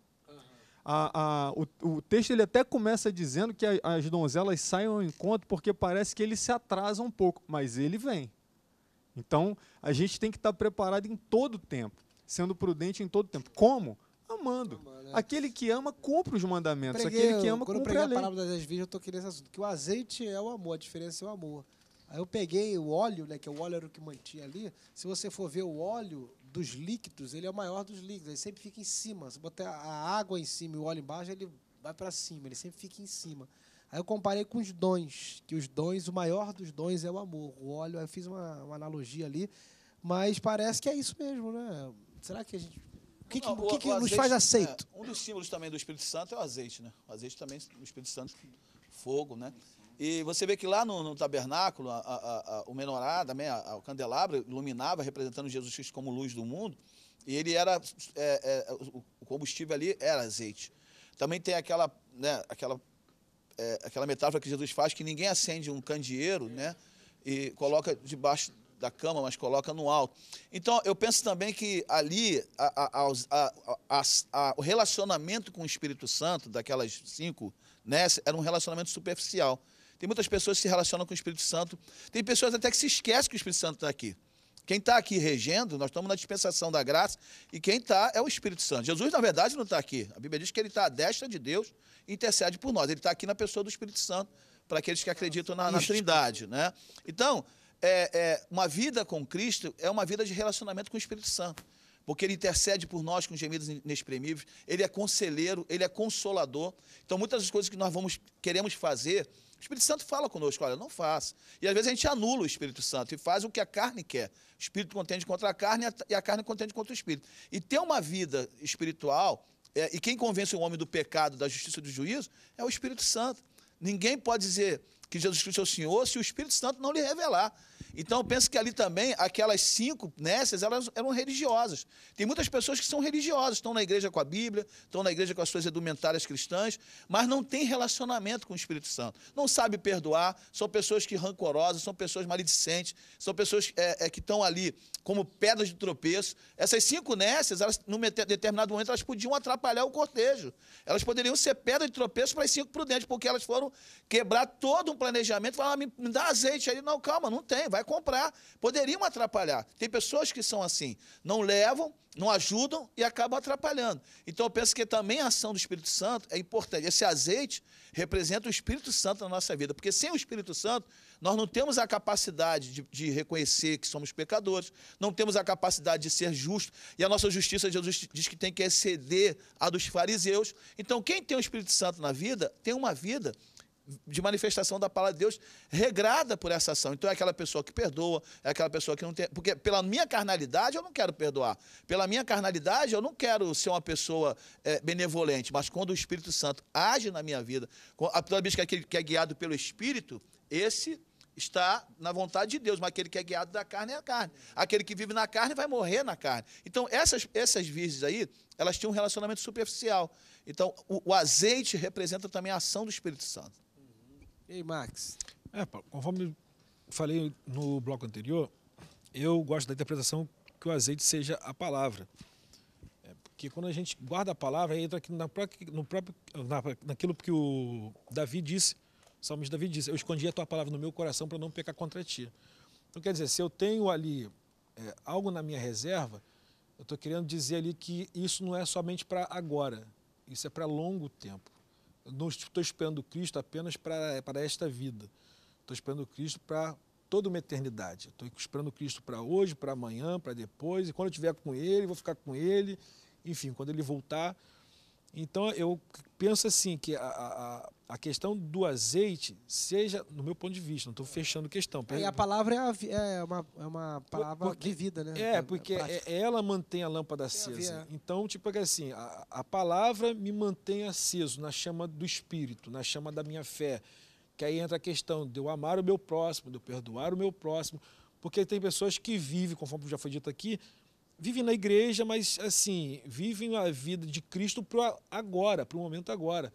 A, a, o, o, texto ele até começa dizendo que a, as donzelas saem ao encontro porque parece que ele se atrasa um pouco, mas ele vem. Então a gente tem que estar preparado em todo tempo, sendo prudente em todo tempo. Como? Amando. Amando é. Aquele que ama cumpre os mandamentos. Preguei, Aquele que ama quando cumpre eu preguei a, a parábola das virgens, eu querendo esse assunto. Que o azeite é o amor, a diferença é o amor. Aí eu peguei o óleo, né, que o óleo era o que mantinha ali. Se você for ver o óleo, dos líquidos, ele é o maior dos líquidos, ele sempre fica em cima. Se botar a água em cima e o óleo embaixo, ele vai para cima, ele sempre fica em cima. Aí eu comparei com os dons, que os dons, o maior dos dons é o amor. O óleo, eu fiz uma, uma analogia ali, mas parece que é isso mesmo, né? Será que a gente. O que, que, o, o, que, que o nos azeite, faz é, aceito? É, um dos símbolos também do Espírito Santo é o azeite, né? O azeite também, o Espírito Santo, fogo, né? E você vê que lá no, no tabernáculo, a, a, a, o menorá, também, né, o candelabro, iluminava, representando Jesus Cristo como luz do mundo, e ele era, é, é, o combustível ali era azeite. Também tem aquela, né, aquela, é, aquela metáfora que Jesus faz, que ninguém acende um candeeiro, né, e coloca debaixo da cama, mas coloca no alto. Então, eu penso também que ali a, a, a, o relacionamento com o Espírito Santo, daquelas cinco, né, era um relacionamento superficial. Tem muitas pessoas que se relacionam com o Espírito Santo. Tem pessoas até que se esquecem que o Espírito Santo está aqui. Quem está aqui regendo, nós estamos na dispensação da graça, e quem está é o Espírito Santo. Jesus, na verdade, não está aqui. A Bíblia diz que ele está à destra de Deus e intercede por nós. Ele está aqui na pessoa do Espírito Santo, para aqueles que acreditam na, na Trindade. Né? Então, é, é, uma vida com Cristo é uma vida de relacionamento com o Espírito Santo porque ele intercede por nós com gemidos inexprimíveis, ele é conselheiro, ele é consolador. Então, muitas das coisas que nós vamos, queremos fazer Espírito Santo fala conosco, olha, não faça. E às vezes a gente anula o Espírito Santo e faz o que a carne quer. O Espírito contende contra a carne e a carne contende contra o Espírito. E ter uma vida espiritual, é, e quem convence o homem do pecado, da justiça e do juízo, é o Espírito Santo. Ninguém pode dizer que Jesus Cristo é o Senhor se o Espírito Santo não lhe revelar. Então eu penso que ali também, aquelas cinco nécias, elas eram religiosas. Tem muitas pessoas que são religiosas, estão na igreja com a Bíblia, estão na igreja com as suas edumentárias cristãs, mas não têm relacionamento com o Espírito Santo. Não sabe perdoar, são pessoas que rancorosas, são pessoas maledicentes, são pessoas é, é, que estão ali como pedras de tropeço. Essas cinco nécias, elas, num determinado momento, elas podiam atrapalhar o cortejo. Elas poderiam ser pedra de tropeço para as cinco prudentes, porque elas foram quebrar todo um planejamento, falar, ah, me, me dá azeite aí. Não, calma, não tem, vai vai comprar, poderiam atrapalhar. Tem pessoas que são assim, não levam, não ajudam e acabam atrapalhando. Então eu penso que também a ação do Espírito Santo é importante. Esse azeite representa o Espírito Santo na nossa vida, porque sem o Espírito Santo nós não temos a capacidade de, de reconhecer que somos pecadores, não temos a capacidade de ser justos, e a nossa justiça, Jesus diz que tem que exceder a dos fariseus. Então quem tem o Espírito Santo na vida, tem uma vida de manifestação da palavra de Deus regrada por essa ação. Então é aquela pessoa que perdoa, é aquela pessoa que não tem. Porque pela minha carnalidade eu não quero perdoar. Pela minha carnalidade eu não quero ser uma pessoa é, benevolente. Mas quando o Espírito Santo age na minha vida, toda vez que aquele que é guiado pelo Espírito, esse está na vontade de Deus, mas aquele que é guiado da carne é a carne. Aquele que vive na carne vai morrer na carne. Então, essas, essas virgens aí, elas tinham um relacionamento superficial. Então, o, o azeite representa também a ação do Espírito Santo. E aí, Max? É, conforme falei no bloco anterior, eu gosto da interpretação que o azeite seja a palavra. É, porque quando a gente guarda a palavra, entra aqui na própria, no próprio, na, naquilo que o Davi disse, o salmista Davi disse, eu escondi a tua palavra no meu coração para não pecar contra ti. Então quer dizer, se eu tenho ali é, algo na minha reserva, eu estou querendo dizer ali que isso não é somente para agora, isso é para longo tempo não estou esperando Cristo apenas para, para esta vida. Estou esperando Cristo para toda uma eternidade. Estou esperando Cristo para hoje, para amanhã, para depois. E quando eu estiver com Ele, vou ficar com Ele. Enfim, quando Ele voltar, então eu penso assim que a, a, a, questão do azeite seja, no meu ponto de vista, não estou fechando questão. E a palavra é, a, é, uma, é uma palavra porque, vida, né? É, é, é porque é, ela mantém a lâmpada acesa. É. Então, tipo assim, a, a palavra me mantém aceso na chama do espírito, na chama da minha fé. Que aí entra a questão de eu amar o meu próximo, de eu perdoar o meu próximo. Porque tem pessoas que vivem, conforme já foi dito aqui, vivem na igreja, mas assim, vivem a vida de Cristo para agora, para o momento agora.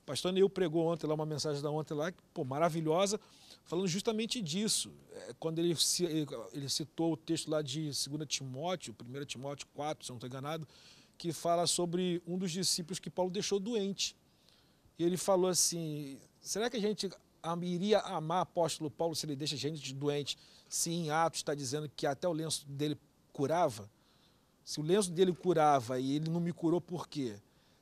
O pastor Neil pregou ontem lá uma mensagem da ontem lá, pô, maravilhosa, falando justamente disso. É, quando ele, ele citou o texto lá de 2 Timóteo, 1 Timóteo 4, se eu não estou enganado, que fala sobre um dos discípulos que Paulo deixou doente. E ele falou assim: será que a gente iria amar apóstolo Paulo se ele deixa gente doente? Sim, em Atos está dizendo que até o lenço dele curava. Se o lenço dele curava e ele não me curou por quê?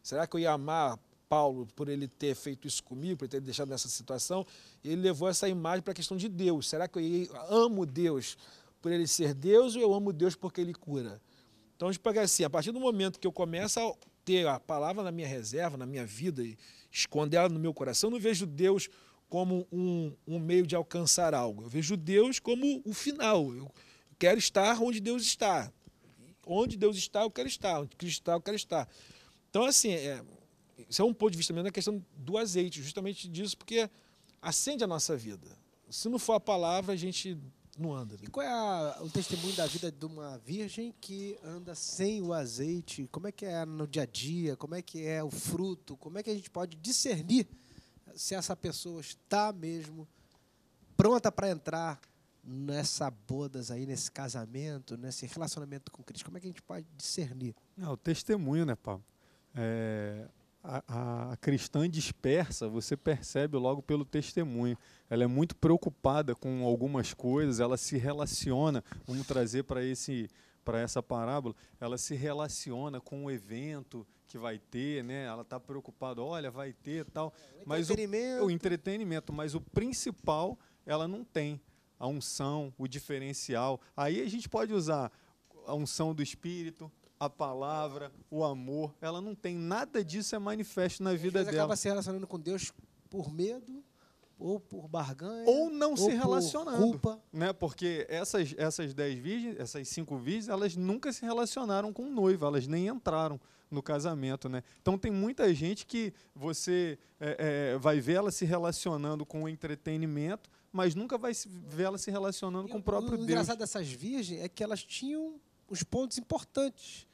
Será que eu ia amar Paulo por ele ter feito isso comigo, por ele ter deixado nessa situação? Ele levou essa imagem para a questão de Deus. Será que eu amo Deus por ele ser Deus ou eu amo Deus porque ele cura? Então, a assim, a partir do momento que eu começo a ter a palavra na minha reserva, na minha vida, e esconder ela no meu coração, eu não vejo Deus como um, um meio de alcançar algo. Eu vejo Deus como o final. Eu quero estar onde Deus está onde Deus está, eu quero estar. Onde Cristo está, eu quero estar. Então, assim, é, isso é um ponto de vista mesmo na é questão do azeite, justamente disso, porque acende a nossa vida. Se não for a palavra, a gente não anda. Né? E qual é a, o testemunho da vida de uma virgem que anda sem o azeite? Como é que é no dia a dia? Como é que é o fruto? Como é que a gente pode discernir se essa pessoa está mesmo pronta para entrar nessa bodas aí, nesse casamento, nesse relacionamento com Cristo? Como é que a gente pode discernir? É, o testemunho, né, Paulo? É, a, a, cristã dispersa, você percebe logo pelo testemunho. Ela é muito preocupada com algumas coisas, ela se relaciona, vamos trazer para esse para essa parábola, ela se relaciona com o evento que vai ter, né? Ela está preocupada, olha, vai ter tal, é, o mas o, o entretenimento, mas o principal ela não tem a unção, o diferencial. Aí a gente pode usar a unção do Espírito, a palavra, o amor. Ela não tem nada disso é manifesto na vida dela. acaba se relacionando com Deus por medo ou por barganha ou não ou se relacionando, culpa. né? Porque essas essas dez virgens, essas cinco virgens, elas nunca se relacionaram com o noivo, elas nem entraram no casamento, né? Então tem muita gente que você é, é, vai ver ela se relacionando com o entretenimento, mas nunca vai ver ela se relacionando e com o próprio o Deus. O engraçado dessas virgens é que elas tinham os pontos importantes,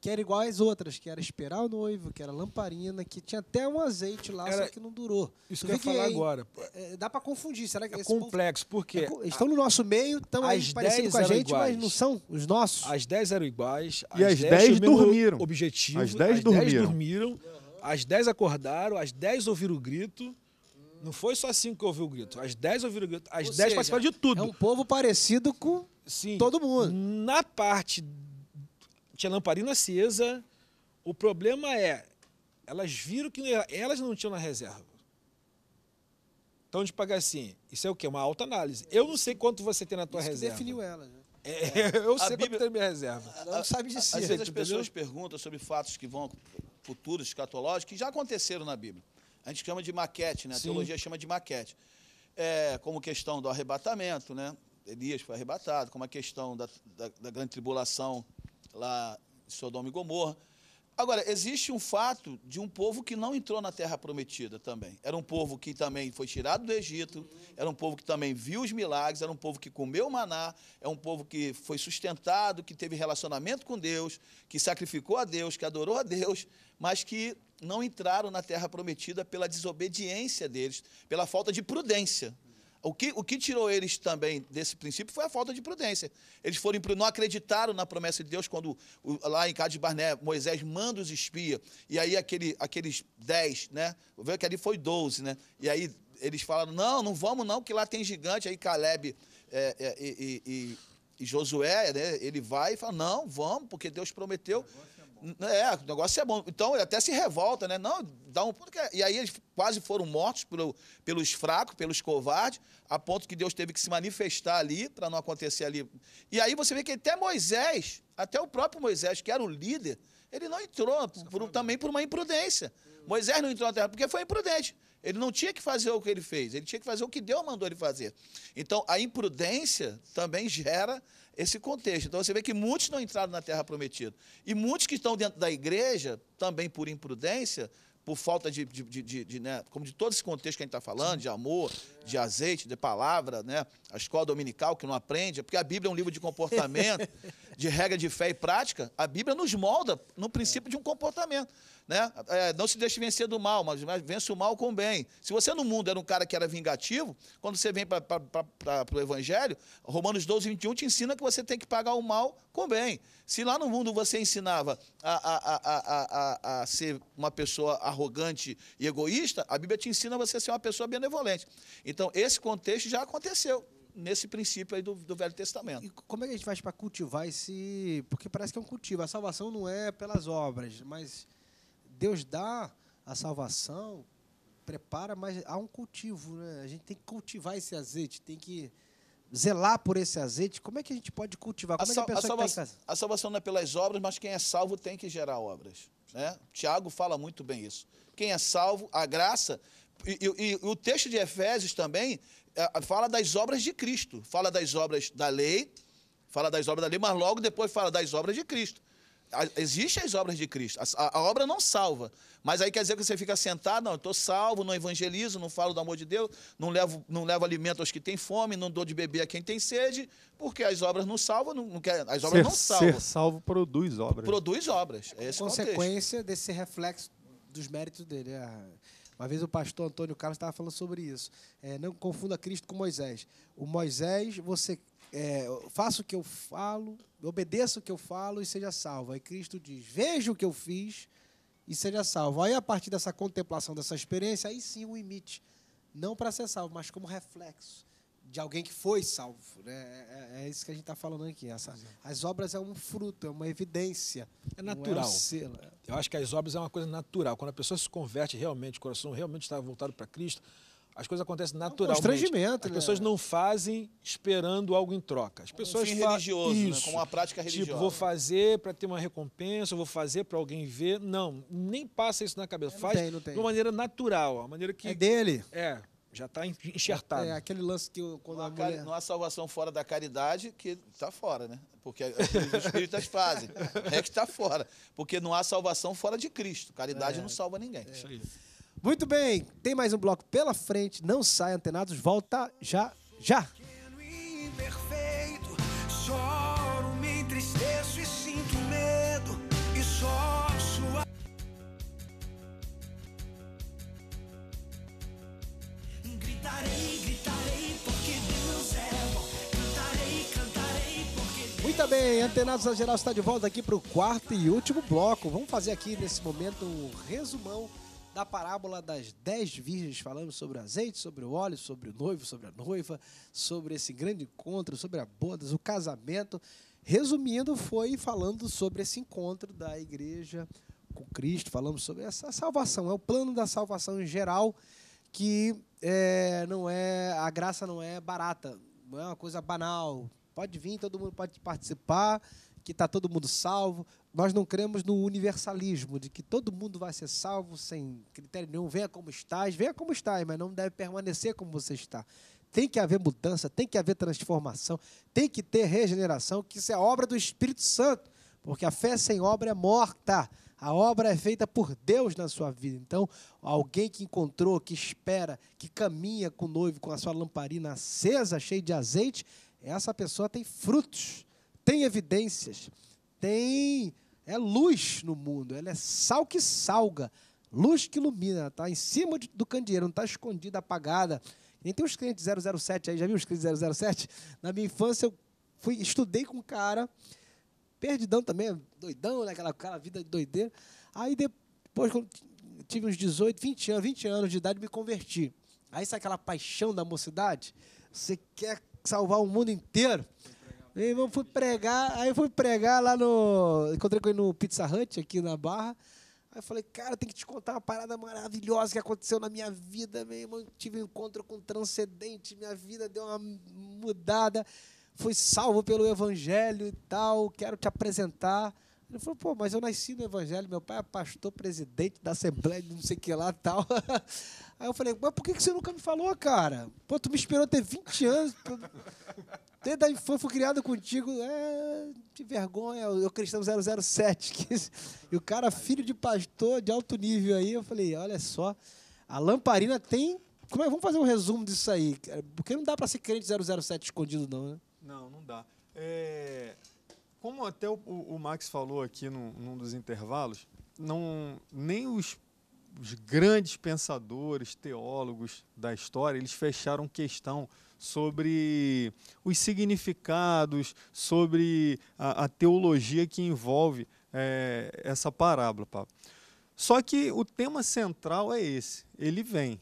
que eram iguais às outras, que era esperar o noivo, que era lamparina, que tinha até um azeite lá, era, só que não durou. Isso tu que eu ia falar é, agora. É, é dá para confundir. Será que é complexo, povo, porque... É, estão no nosso meio, estão parecidos com a gente, iguais. mas não são os nossos. As 10 eram iguais. As e as 10 dormiram. Objetivo. As 10 dormiram. dormiram. As 10 acordaram, as 10 ouviram o grito. Não foi só cinco assim que ouviu o grito. As dez ouviram o grito. As Ou dez seja, participaram de tudo. É um povo parecido com Sim, todo mundo. Na parte. Tinha lamparina acesa. O problema é. Elas viram que elas não tinham na reserva. Então, de pagar assim, isso é o quê? Uma alta análise. Eu não sei quanto você tem na tua isso reserva. Você definiu ela, né? É, eu a sei Bíblia, quanto tem na minha reserva. Não sabe de si. Às vezes as pessoas perguntam sobre fatos que vão futuros escatológicos que já aconteceram na Bíblia a gente chama de maquete, né? A Sim. teologia chama de maquete. É, como questão do arrebatamento, né? Elias foi arrebatado, como a questão da, da, da grande tribulação lá em Sodoma e Gomorra Agora, existe um fato de um povo que não entrou na terra prometida também. Era um povo que também foi tirado do Egito, era um povo que também viu os milagres, era um povo que comeu maná, é um povo que foi sustentado, que teve relacionamento com Deus, que sacrificou a Deus, que adorou a Deus, mas que não entraram na terra prometida pela desobediência deles, pela falta de prudência. O que, o que tirou eles também desse princípio foi a falta de prudência. Eles foram não acreditaram na promessa de Deus quando lá em Cádiz Barné, Moisés manda os espias, e aí aquele, aqueles dez, né? Vê que ali foi doze, né? E aí eles falaram, não, não vamos não, que lá tem gigante. Aí Caleb é, é, e, e, e Josué, né, ele vai e fala: não, vamos, porque Deus prometeu. O é, é, o negócio é bom. Então ele até se revolta, né? Não, dá um é. E aí eles quase foram mortos pelo, pelos fracos, pelos covardes, a ponto que Deus teve que se manifestar ali para não acontecer ali. E aí você vê que até Moisés, até o próprio Moisés, que era o líder, ele não entrou por, também por uma imprudência. Moisés não entrou na terra porque foi imprudente. Ele não tinha que fazer o que ele fez, ele tinha que fazer o que Deus mandou ele fazer. Então, a imprudência também gera esse contexto. Então, você vê que muitos não entraram na terra prometida. E muitos que estão dentro da igreja, também por imprudência, por falta de, de, de, de, de né, como de todo esse contexto que a gente está falando, de amor, de azeite, de palavra, né, a escola dominical que não aprende, é porque a Bíblia é um livro de comportamento, de regra de fé e prática, a Bíblia nos molda no princípio de um comportamento. Né? É, não se deixe vencer do mal, mas, mas vence o mal com o bem. Se você no mundo era um cara que era vingativo, quando você vem para o Evangelho, Romanos 12, 21 te ensina que você tem que pagar o mal com o bem. Se lá no mundo você ensinava a, a, a, a, a ser uma pessoa arrogante e egoísta, a Bíblia te ensina você a ser uma pessoa benevolente. Então, esse contexto já aconteceu nesse princípio aí do, do Velho Testamento. E como é que a gente faz para cultivar esse. Porque parece que é um cultivo. A salvação não é pelas obras, mas Deus dá a salvação, prepara, mas há um cultivo. Né? A gente tem que cultivar esse azeite, tem que zelar por esse azeite. Como é que a gente pode cultivar? Como é a, sal, é a, a, tá salvação, a salvação não é pelas obras, mas quem é salvo tem que gerar obras. Né? Tiago fala muito bem isso. Quem é salvo, a graça. E, e, e o texto de Efésios também é, fala das obras de Cristo, fala das obras da lei, fala das obras da lei, mas logo depois fala das obras de Cristo. Existem as obras de Cristo. A, a, obra não salva. Mas aí quer dizer que você fica sentado, não, eu estou salvo, não evangelizo, não falo do amor de Deus, não levo, não levo alimento aos que têm fome, não dou de beber a quem tem sede, porque as obras não salvam, não, não quer, as obras ser, não salvam. Ser salvo produz obras. Produz obras. É Consequência contexto. desse reflexo dos méritos dele. É, uma vez o pastor Antônio Carlos estava falando sobre isso. É, não confunda Cristo com Moisés. O Moisés, você é, faça o que eu falo, obedeça o que eu falo e seja salvo. Aí Cristo diz: veja o que eu fiz e seja salvo. Aí, a partir dessa contemplação, dessa experiência, aí sim o imite. Não para ser salvo, mas como reflexo de alguém que foi salvo. Né? É, é, é isso que a gente está falando aqui. Essa, as obras é um fruto, é uma evidência. É natural. É um eu acho que as obras é uma coisa natural. Quando a pessoa se converte realmente, o coração realmente está voltado para Cristo, as coisas acontecem naturalmente. É um As né? pessoas não fazem esperando algo em troca. As pessoas um fim religioso, né? isso. Né? como uma prática tipo, religiosa. Tipo, vou fazer para ter uma recompensa, vou fazer para alguém ver. Não, nem passa isso na cabeça. É, não Faz tem, não tem. de uma maneira natural, a maneira que... É dele. É, já está enxertado. É, é, aquele lance que eu, quando não, a mulher... não há salvação fora da caridade que está fora, né? Porque é os espíritas fazem. É que está fora. Porque não há salvação fora de Cristo. Caridade é, não salva ninguém. É. Isso aí. Muito bem, tem mais um bloco pela frente. Não sai, antenados. Volta já, já. É Muito bem, Antenados da Geral está de volta aqui para o quarto e último bloco. Vamos fazer aqui nesse momento um resumão da parábola das dez virgens, falamos sobre o azeite, sobre o óleo, sobre o noivo, sobre a noiva, sobre esse grande encontro, sobre a bodas, o casamento. Resumindo, foi falando sobre esse encontro da igreja com Cristo, falamos sobre essa salvação, é o plano da salvação em geral, que é, não é a graça não é barata, não é uma coisa banal. Pode vir, todo mundo pode participar, que está todo mundo salvo nós não cremos no universalismo, de que todo mundo vai ser salvo sem critério nenhum. Venha como estás, venha como estás, mas não deve permanecer como você está. Tem que haver mudança, tem que haver transformação, tem que ter regeneração, que isso é obra do Espírito Santo, porque a fé sem obra é morta. A obra é feita por Deus na sua vida. Então, alguém que encontrou, que espera, que caminha com o noivo, com a sua lamparina acesa, cheia de azeite, essa pessoa tem frutos, tem evidências, tem é luz no mundo, ela é sal que salga, luz que ilumina, está em cima do candeeiro, não está escondida, apagada. Nem tem os clientes 007 aí, já viu os clientes 007? Na minha infância, eu fui, estudei com um cara, perdidão também, doidão, né? aquela, aquela vida de doideira. Aí depois, quando tive uns 18, 20 anos, 20 anos de idade, me converti. Aí sai aquela paixão da mocidade, você quer salvar o mundo inteiro. Meu irmão, fui pregar, aí fui pregar lá no. Encontrei com ele no Pizza Hut, aqui na Barra. Aí eu falei, cara, tem que te contar uma parada maravilhosa que aconteceu na minha vida, meu irmão. Tive um encontro com o transcendente, minha vida deu uma mudada. Fui salvo pelo evangelho e tal, quero te apresentar. Ele falou, pô, mas eu nasci no evangelho, meu pai é pastor, presidente da Assembleia, de não sei o que lá e tal. Aí eu falei, mas por que você nunca me falou, cara? Pô, tu me esperou ter 20 anos. Desde a infância fui criado contigo. É, de vergonha, eu cristão 007. Que, e o cara, filho de pastor de alto nível aí, eu falei, olha só, a lamparina tem. Como é? Vamos fazer um resumo disso aí. Porque não dá para ser crente 007 escondido, não, né? Não, não dá. É, como até o, o, Max falou aqui num, num dos intervalos, não, nem os os grandes pensadores, teólogos da história, eles fecharam questão sobre os significados, sobre a, a teologia que envolve é, essa parábola, Pablo. Só que o tema central é esse, ele vem.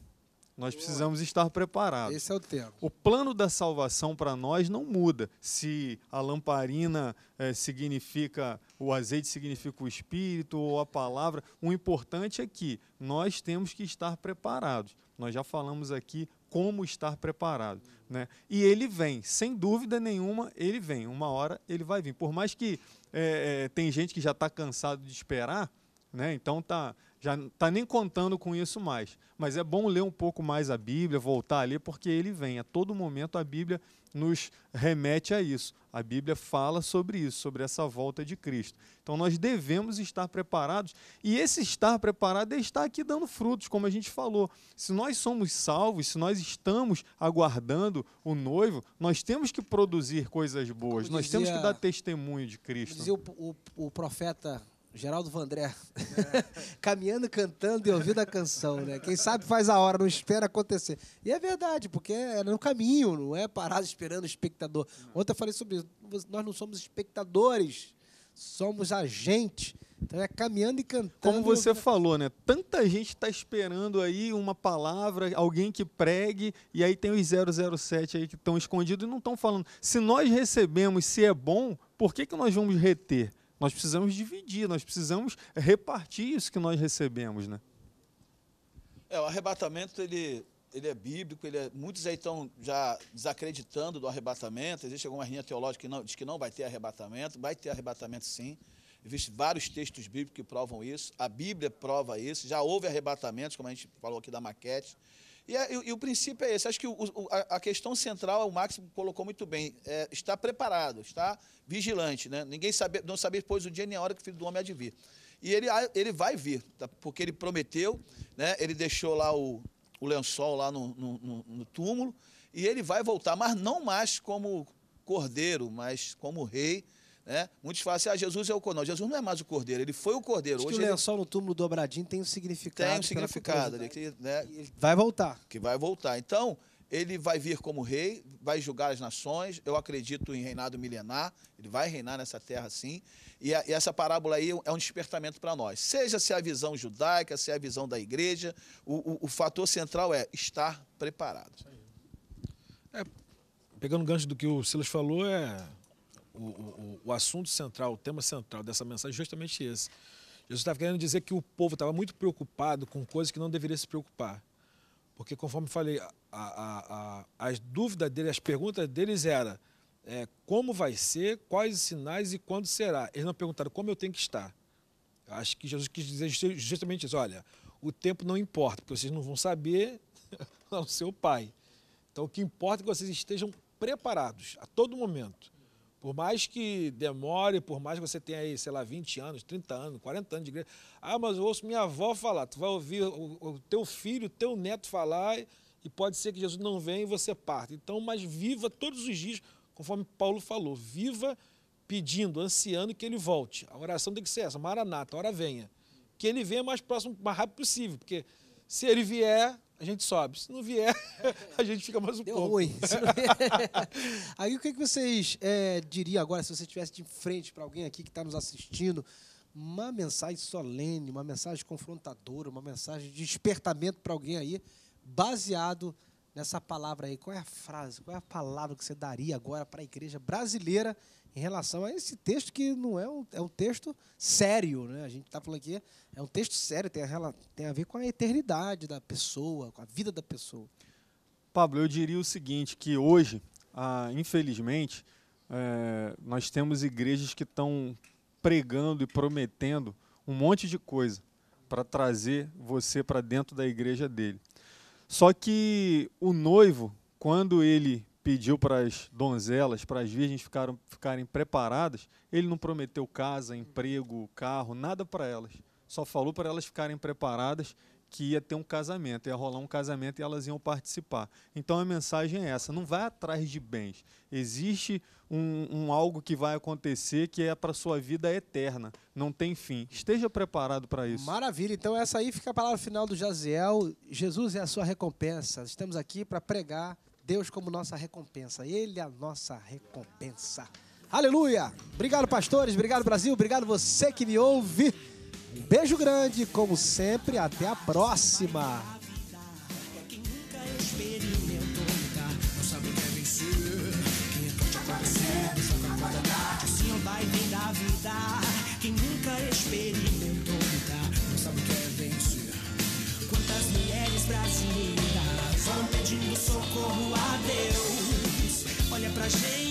Nós precisamos estar preparados. Esse é o tema. O plano da salvação para nós não muda. Se a lamparina é, significa, o azeite significa o espírito ou a palavra, o importante é que nós temos que estar preparados. Nós já falamos aqui como estar preparado. Né? E ele vem, sem dúvida nenhuma, ele vem. Uma hora ele vai vir. Por mais que é, é, tem gente que já está cansado de esperar, né? Então tá, já tá nem contando com isso mais. Mas é bom ler um pouco mais a Bíblia, voltar ali, porque ele vem. A todo momento a Bíblia nos remete a isso. A Bíblia fala sobre isso, sobre essa volta de Cristo. Então nós devemos estar preparados, e esse estar preparado é estar aqui dando frutos, como a gente falou. Se nós somos salvos, se nós estamos aguardando o noivo, nós temos que produzir coisas boas, nós temos que dar testemunho de Cristo. Dizia o, o, o profeta Geraldo Vandré. É. Caminhando, cantando e ouvindo a canção, né? Quem sabe faz a hora, não espera acontecer. E é verdade, porque é no caminho, não é parado esperando o espectador. Ontem eu falei sobre isso. Nós não somos espectadores, somos agentes. Então é caminhando e cantando. Como você falou, né? Tanta gente está esperando aí uma palavra, alguém que pregue, e aí tem os 007 aí que estão escondidos e não estão falando. Se nós recebemos, se é bom, por que, que nós vamos reter? Nós precisamos dividir, nós precisamos repartir isso que nós recebemos, né? É, o arrebatamento ele, ele é bíblico, ele é, muitos aí estão já desacreditando do arrebatamento. Existe alguma linha teológica que não, diz que não vai ter arrebatamento, vai ter arrebatamento sim. Existem vários textos bíblicos que provam isso. A Bíblia prova isso. Já houve arrebatamentos, como a gente falou aqui da maquete. E, é, e, e, o princípio é esse. Acho que o, o, a, questão central, o Max colocou muito bem, é, está preparado, está vigilante. Né? Ninguém sabe, não sabia, pois, o dia nem a hora que o filho do homem há de vir. E ele, ele vai vir, tá? porque ele prometeu, né? ele deixou lá o, o lençol lá no, no, no, no túmulo, e ele vai voltar, mas não mais como cordeiro, mas como rei, né? Muitos falam assim, ah, Jesus é o cordeiro. Não, Jesus não é mais o cordeiro, ele foi o cordeiro. Hoje que o lençol ele... no túmulo dobradinho tem um significado. Tem um significado. Ali, que, né? Vai voltar. Que vai voltar. Então, ele vai vir como rei, vai julgar as nações. Eu acredito em reinado milenar, ele vai reinar nessa terra sim. E, a, e essa parábola aí é um despertamento para nós. Seja se a visão judaica, se a visão da igreja, o, o, o fator central é estar preparado. É, pegando o gancho do que o Silas falou, é o, o, o assunto central, o tema central dessa mensagem é justamente esse. Jesus estava querendo dizer que o povo estava muito preocupado com coisas que não deveria se preocupar. Porque, conforme falei, a, a, a, as dúvidas deles, as perguntas deles eram é, como vai ser, quais os sinais e quando será. Eles não perguntaram como eu tenho que estar. Acho que Jesus quis dizer justamente isso. Olha, o tempo não importa, porque vocês não vão saber o seu pai. Então, o que importa é que vocês estejam preparados a todo momento. Por mais que demore, por mais que você tenha aí, sei lá, 20 anos, 30 anos, 40 anos de igreja. Ah, mas eu ouço minha avó falar. Tu vai ouvir o, o teu filho, o teu neto falar e pode ser que Jesus não venha e você parte. Então, mas viva todos os dias, conforme Paulo falou. Viva pedindo, ansiando que ele volte. A oração tem que ser essa, Maranata, hora venha. Que ele venha mais próximo, mais rápido possível, porque se ele vier, a gente sobe. Se não vier, a gente fica mais um Deu pouco. Ruim. Aí o que, que vocês é, diriam agora, se você estivesse de frente para alguém aqui que está nos assistindo? Uma mensagem solene, uma mensagem confrontadora, uma mensagem de despertamento para alguém aí, baseado nessa palavra aí. Qual é a frase, qual é a palavra que você daria agora para a igreja brasileira em relação a esse texto que não é um, é um texto sério, né? A gente está falando aqui, é um texto sério, tem a, tem a ver com a eternidade da pessoa, com a vida da pessoa. Pablo, eu diria o seguinte, que hoje, ah, infelizmente, é, nós temos igrejas que estão pregando e prometendo um monte de coisa para trazer você para dentro da igreja dele. Só que o noivo, quando ele pediu para as donzelas, para as virgens ficaram, ficarem preparadas, ele não prometeu casa, emprego, carro, nada para elas. Só falou para elas ficarem preparadas que ia ter um casamento, ia rolar um casamento e elas iam participar. Então a mensagem é essa: não vai atrás de bens. Existe um, um algo que vai acontecer que é para sua vida eterna, não tem fim. Esteja preparado para isso. Maravilha. Então essa aí fica a palavra final do Jaziel. Jesus é a sua recompensa. Estamos aqui para pregar Deus como nossa recompensa. Ele é a nossa recompensa. Aleluia! Obrigado, pastores. Obrigado, Brasil. Obrigado você que me ouve. Um beijo grande, como sempre. Até a próxima. É vai da vida. machine.